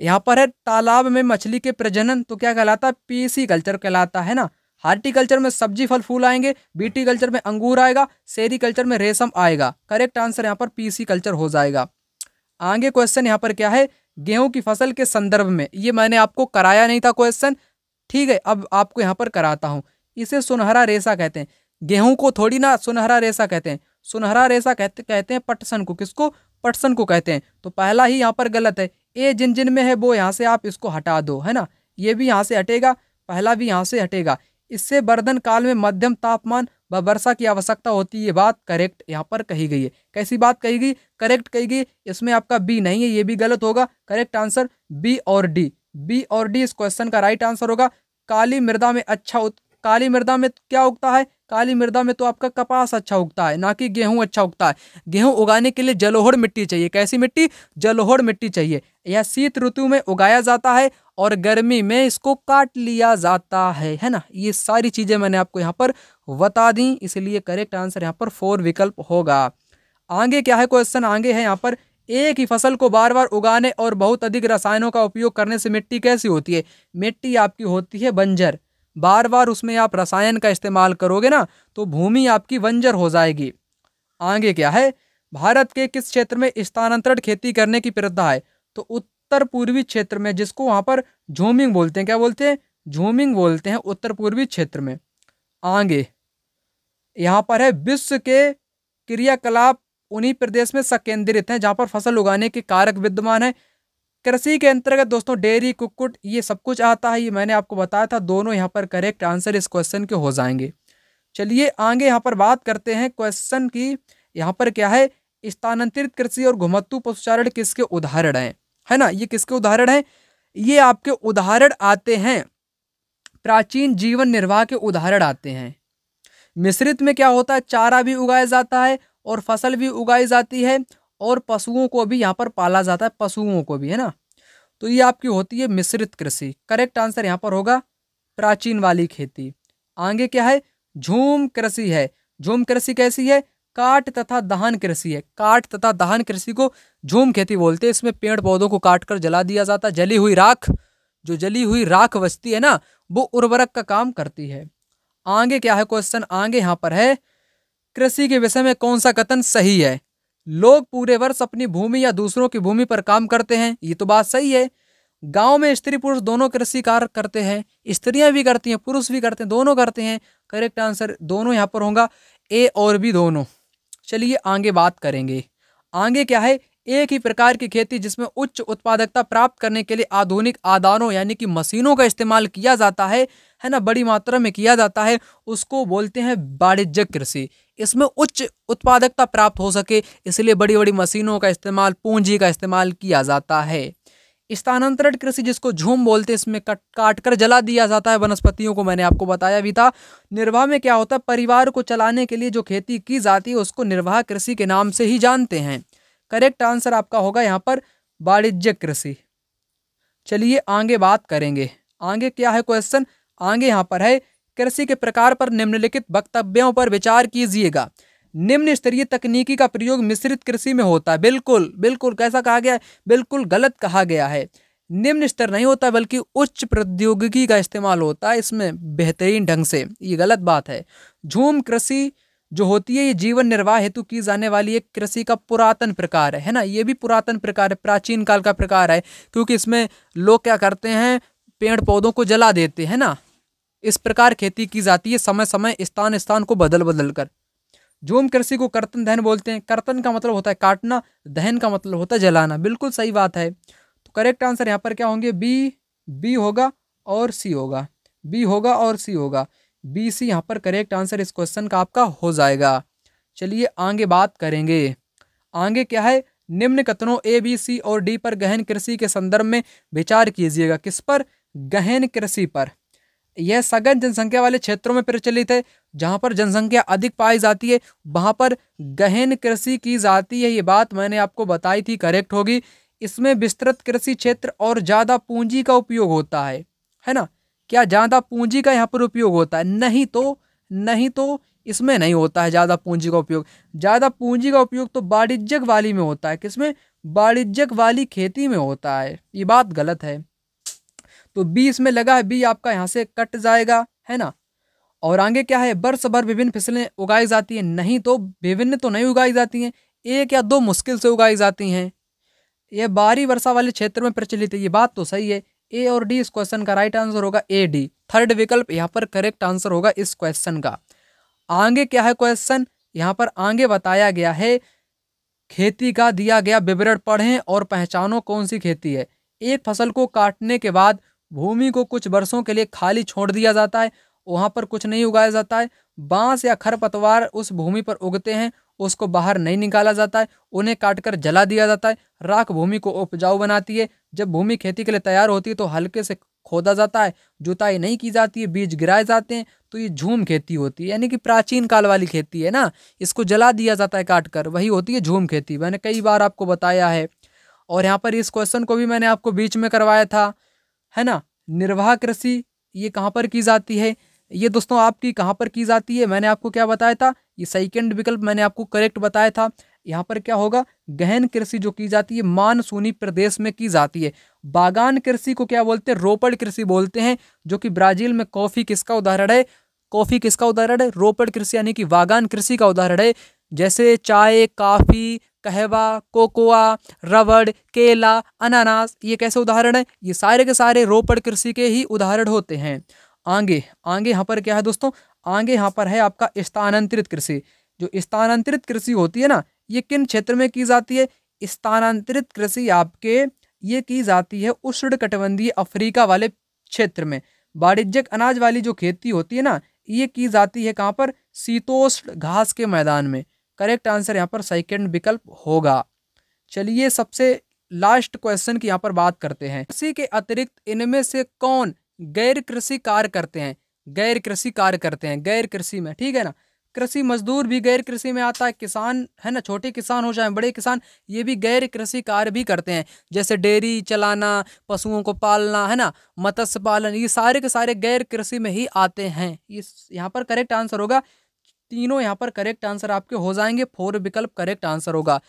यहाँ पर है तालाब में मछली के प्रजनन तो क्या कहलाता है पीसी कल्चर कहलाता है ना हार्टिकल्चर में सब्जी फल फूल आएंगे बीटी कल्चर में अंगूर आएगा सेरी कल्चर में रेशम आएगा करेक्ट आंसर यहाँ पर पीसी कल्चर हो जाएगा आगे क्वेश्चन यहाँ पर क्या है गेहूं की फसल के संदर्भ में ये मैंने आपको कराया नहीं था क्वेश्चन ठीक है अब आपको यहाँ पर कराता हूँ इसे सुनहरा रेसा कहते हैं गेहूं को थोड़ी ना सुनहरा रेसा कहते हैं सुनहरा रेसा कहते कहते हैं पटसन को किसको पटसन को कहते हैं तो पहला ही यहाँ पर गलत है ए जिन जिन में है वो यहाँ से आप इसको हटा दो है ना ये भी यहाँ से हटेगा पहला भी यहाँ से हटेगा इससे बर्धन काल में मध्यम तापमान व वर्षा की आवश्यकता होती है ये बात करेक्ट यहाँ पर कही गई है कैसी बात कही गई करेक्ट कही गई इसमें आपका बी नहीं है ये भी गलत होगा करेक्ट आंसर बी और डी बी और डी इस क्वेश्चन का राइट आंसर होगा काली मृदा में अच्छा उत काली मृदा में क्या उगता है काली मृदा में तो आपका कपास अच्छा उगता है ना कि गेहूँ अच्छा उगता है गेहूँ उगाने के लिए जलोहड़ मिट्टी चाहिए कैसी मिट्टी जलोहड़ मिट्टी चाहिए यह शीत ऋतु में उगाया जाता है और गर्मी में इसको काट लिया जाता है है ना ये सारी चीज़ें मैंने आपको यहाँ पर बता दी इसलिए करेक्ट आंसर यहाँ पर फोर विकल्प होगा आगे क्या है क्वेश्चन आगे है यहाँ पर एक ही फसल को बार बार उगाने और बहुत अधिक रसायनों का उपयोग करने से मिट्टी कैसी होती है मिट्टी आपकी होती है बंजर बार बार उसमें आप रसायन का इस्तेमाल करोगे ना तो भूमि आपकी बंजर हो जाएगी आगे क्या है भारत के किस क्षेत्र में स्थानांतरण खेती करने की प्रथा है तो उत्तर पूर्वी क्षेत्र में जिसको वहाँ पर झूमिंग बोलते हैं क्या बोलते हैं झूमिंग बोलते हैं उत्तर पूर्वी क्षेत्र में आगे यहाँ पर है विश्व के क्रियाकलाप उन्हीं प्रदेश में संकेंद्रित हैं जहाँ पर फसल उगाने के कारक विद्यमान है कृषि के अंतर्गत दोस्तों डेयरी कुक्कुट ये सब कुछ आता है ये मैंने आपको बताया था दोनों यहाँ पर करेक्ट आंसर इस क्वेश्चन के हो जाएंगे चलिए आगे यहाँ पर बात करते हैं क्वेश्चन की यहाँ पर क्या है स्थानांतरित कृषि और घुमत्तु पशुचारण किसके उदाहरण हैं है ना ये किसके उदाहरण हैं ये आपके उदाहरण आते हैं प्राचीन जीवन निर्वाह के उदाहरण आते हैं मिश्रित में क्या होता है चारा भी उगाया जाता है और फसल भी उगाई जाती है और पशुओं को भी यहाँ पर पाला जाता है पशुओं को भी है ना तो ये आपकी होती है मिश्रित कृषि करेक्ट आंसर यहाँ पर होगा प्राचीन वाली खेती आगे क्या है झूम कृषि है झूम कृषि कैसी है काट तथा दहन कृषि है काट तथा दहन कृषि को झूम खेती बोलते हैं इसमें पेड़ पौधों को काट कर जला दिया जाता है जली हुई राख जो जली हुई राख बचती है ना वो उर्वरक का काम करती है आगे क्या है क्वेश्चन आगे यहाँ पर है कृषि के विषय में कौन सा कथन सही है लोग पूरे वर्ष अपनी भूमि या दूसरों की भूमि पर काम करते हैं ये तो बात सही है गांव में स्त्री पुरुष दोनों कृषि कार्य करते हैं स्त्रियां भी करती हैं पुरुष भी करते हैं दोनों करते हैं करेक्ट आंसर दोनों यहाँ पर होगा ए और बी दोनों चलिए आगे बात करेंगे आगे क्या है एक ही प्रकार की खेती जिसमें उच्च उत्पादकता प्राप्त करने के लिए आधुनिक आदानों यानी कि मशीनों का इस्तेमाल किया जाता है है ना बड़ी मात्रा में किया जाता है उसको बोलते हैं वाणिज्यिक कृषि इसमें उच्च उत्पादकता प्राप्त हो सके इसलिए बड़ी बड़ी मशीनों का इस्तेमाल पूंजी का इस्तेमाल किया जाता है स्थानांतरण कृषि जिसको झूम बोलते हैं इसमें कट काट कर जला दिया जाता है वनस्पतियों को मैंने आपको बताया भी था निर्वाह में क्या होता है परिवार को चलाने के लिए जो खेती की जाती है उसको निर्वाह कृषि के नाम से ही जानते हैं करेक्ट आंसर आपका होगा यहाँ पर वाणिज्य कृषि चलिए आगे बात करेंगे आगे क्या है क्वेश्चन आगे यहाँ पर है कृषि के प्रकार पर निम्नलिखित वक्तव्यों पर विचार कीजिएगा निम्न स्तरीय तकनीकी का प्रयोग मिश्रित कृषि में होता है बिल्कुल बिल्कुल कैसा कहा गया है बिल्कुल गलत कहा गया है निम्न स्तर नहीं होता बल्कि उच्च प्रौद्योगिकी का इस्तेमाल होता है इसमें बेहतरीन ढंग से ये गलत बात है झूम कृषि जो होती है ये जीवन निर्वाह हेतु की जाने वाली एक कृषि का पुरातन प्रकार है है ना ये भी पुरातन प्रकार है प्राचीन काल का प्रकार है क्योंकि इसमें लोग क्या करते हैं पेड़ पौधों को जला देते हैं ना इस प्रकार खेती की जाती है समय समय स्थान स्थान को बदल बदल कर झूम कृषि को कर्तन दहन बोलते हैं कर्तन का मतलब होता है काटना दहन का मतलब होता है जलाना बिल्कुल सही बात है तो करेक्ट आंसर यहाँ पर क्या होंगे बी बी होगा और सी होगा बी होगा और सी होगा बी सी यहाँ पर करेक्ट आंसर इस क्वेश्चन का आपका हो जाएगा चलिए आगे बात करेंगे आगे क्या है निम्न कथनों ए बी सी और डी पर गहन कृषि के संदर्भ में विचार कीजिएगा किस पर गहन कृषि पर यह सघन जनसंख्या वाले क्षेत्रों में प्रचलित है जहाँ पर जनसंख्या अधिक पाई जाती है वहाँ पर गहन कृषि की जाती है ये बात मैंने आपको बताई थी करेक्ट होगी इसमें विस्तृत कृषि क्षेत्र और ज़्यादा पूंजी का उपयोग होता है है ना क्या ज़्यादा पूंजी का यहाँ पर उपयोग होता है नहीं तो नहीं तो इसमें नहीं होता है ज़्यादा पूंजी का उपयोग ज़्यादा पूंजी का उपयोग तो वाणिज्यक वाली में होता है किसमें वाणिज्यक वाली खेती में होता है ये बात गलत है तो बी इसमें लगा है बी आपका यहाँ से कट जाएगा है ना और आगे क्या है वर्ष भर विभिन्न फसलें उगाई जाती हैं नहीं तो विभिन्न तो नहीं उगाई जाती हैं एक या दो मुश्किल से उगाई जाती हैं यह बारी वर्षा वाले क्षेत्र में प्रचलित है ये बात तो सही है ए और डी इस क्वेश्चन का राइट आंसर होगा ए डी थर्ड विकल्प यहाँ पर करेक्ट आंसर होगा इस क्वेश्चन का आगे क्या है क्वेश्चन यहाँ पर आगे बताया गया है खेती का दिया गया विवरण पढ़ें और पहचानो कौन सी खेती है एक फसल को काटने के बाद भूमि को कुछ वर्षों के लिए खाली छोड़ दिया जाता है वहाँ पर कुछ नहीं उगाया जाता है बांस या खरपतवार उस भूमि पर उगते हैं उसको बाहर नहीं निकाला जाता है उन्हें काटकर जला दिया जाता है राख भूमि को उपजाऊ बनाती है जब भूमि खेती के लिए तैयार होती है तो हल्के से खोदा जाता है जुताई नहीं की जाती है बीज गिराए जाते हैं तो ये झूम खेती होती है यानी कि प्राचीन काल वाली खेती है ना इसको जला दिया जाता है काट कर वही होती है झूम खेती मैंने कई बार आपको बताया है और यहाँ पर इस क्वेश्चन को भी मैंने आपको बीच में करवाया था है ना निर्वाह कृषि ये कहाँ पर की जाती है ये दोस्तों आपकी कहाँ पर की जाती है मैंने आपको क्या बताया था ये सेकेंड विकल्प मैंने आपको करेक्ट बताया था यहाँ पर क्या होगा गहन कृषि जो की जाती है मानसूनी प्रदेश में की जाती है बागान कृषि को क्या बोलते हैं रोपड़ कृषि बोलते हैं जो कि ब्राजील में कॉफ़ी किसका उदाहरण है कॉफ़ी किसका उदाहरण है रोपड़ कृषि यानी कि बागान कृषि का उदाहरण है जैसे चाय काफ़ी कहवा कोकोआ रबड़ केला अनानास ये कैसे उदाहरण है ये सारे के सारे रोपड़ कृषि के ही उदाहरण होते हैं आगे आगे यहाँ पर क्या है दोस्तों आगे यहाँ पर है आपका स्थानांतरित कृषि जो स्थानांतरित कृषि होती है ना ये किन क्षेत्र में की जाती है स्थानांतरित कृषि आपके ये की जाती है उष्ण कटबंधीय अफ्रीका वाले क्षेत्र में वाणिज्यिक अनाज वाली जो खेती होती है ना ये की जाती है कहाँ पर शीतोष्ण घास के मैदान में करेक्ट आंसर यहाँ पर सेकेंड विकल्प होगा चलिए सबसे लास्ट क्वेश्चन की यहाँ पर बात करते हैं कृषि के अतिरिक्त इनमें से कौन गैर कृषि कार्य करते हैं गैर कृषि कार्य करते हैं गैर कृषि में ठीक है ना कृषि मजदूर भी गैर कृषि में आता है किसान है ना छोटे किसान हो जाए बड़े किसान ये भी गैर कृषि कार्य भी करते हैं जैसे डेयरी चलाना पशुओं को पालना है ना मत्स्य पालन ये सारे के सारे गैर कृषि में ही आते हैं इस यहाँ पर करेक्ट आंसर होगा तीनों यहाँ पर करेक्ट आंसर आपके हो जाएंगे फोर विकल्प करेक्ट आंसर होगा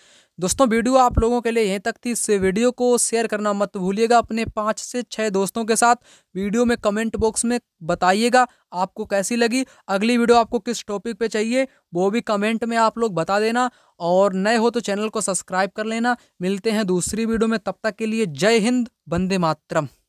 दोस्तों वीडियो आप लोगों के लिए यहीं तक थी इस वीडियो को शेयर करना मत भूलिएगा अपने पाँच से छः दोस्तों के साथ वीडियो में कमेंट बॉक्स में बताइएगा आपको कैसी लगी अगली वीडियो आपको किस टॉपिक पे चाहिए वो भी कमेंट में आप लोग बता देना और नए हो तो चैनल को सब्सक्राइब कर लेना मिलते हैं दूसरी वीडियो में तब तक के लिए जय हिंद वंदे मातरम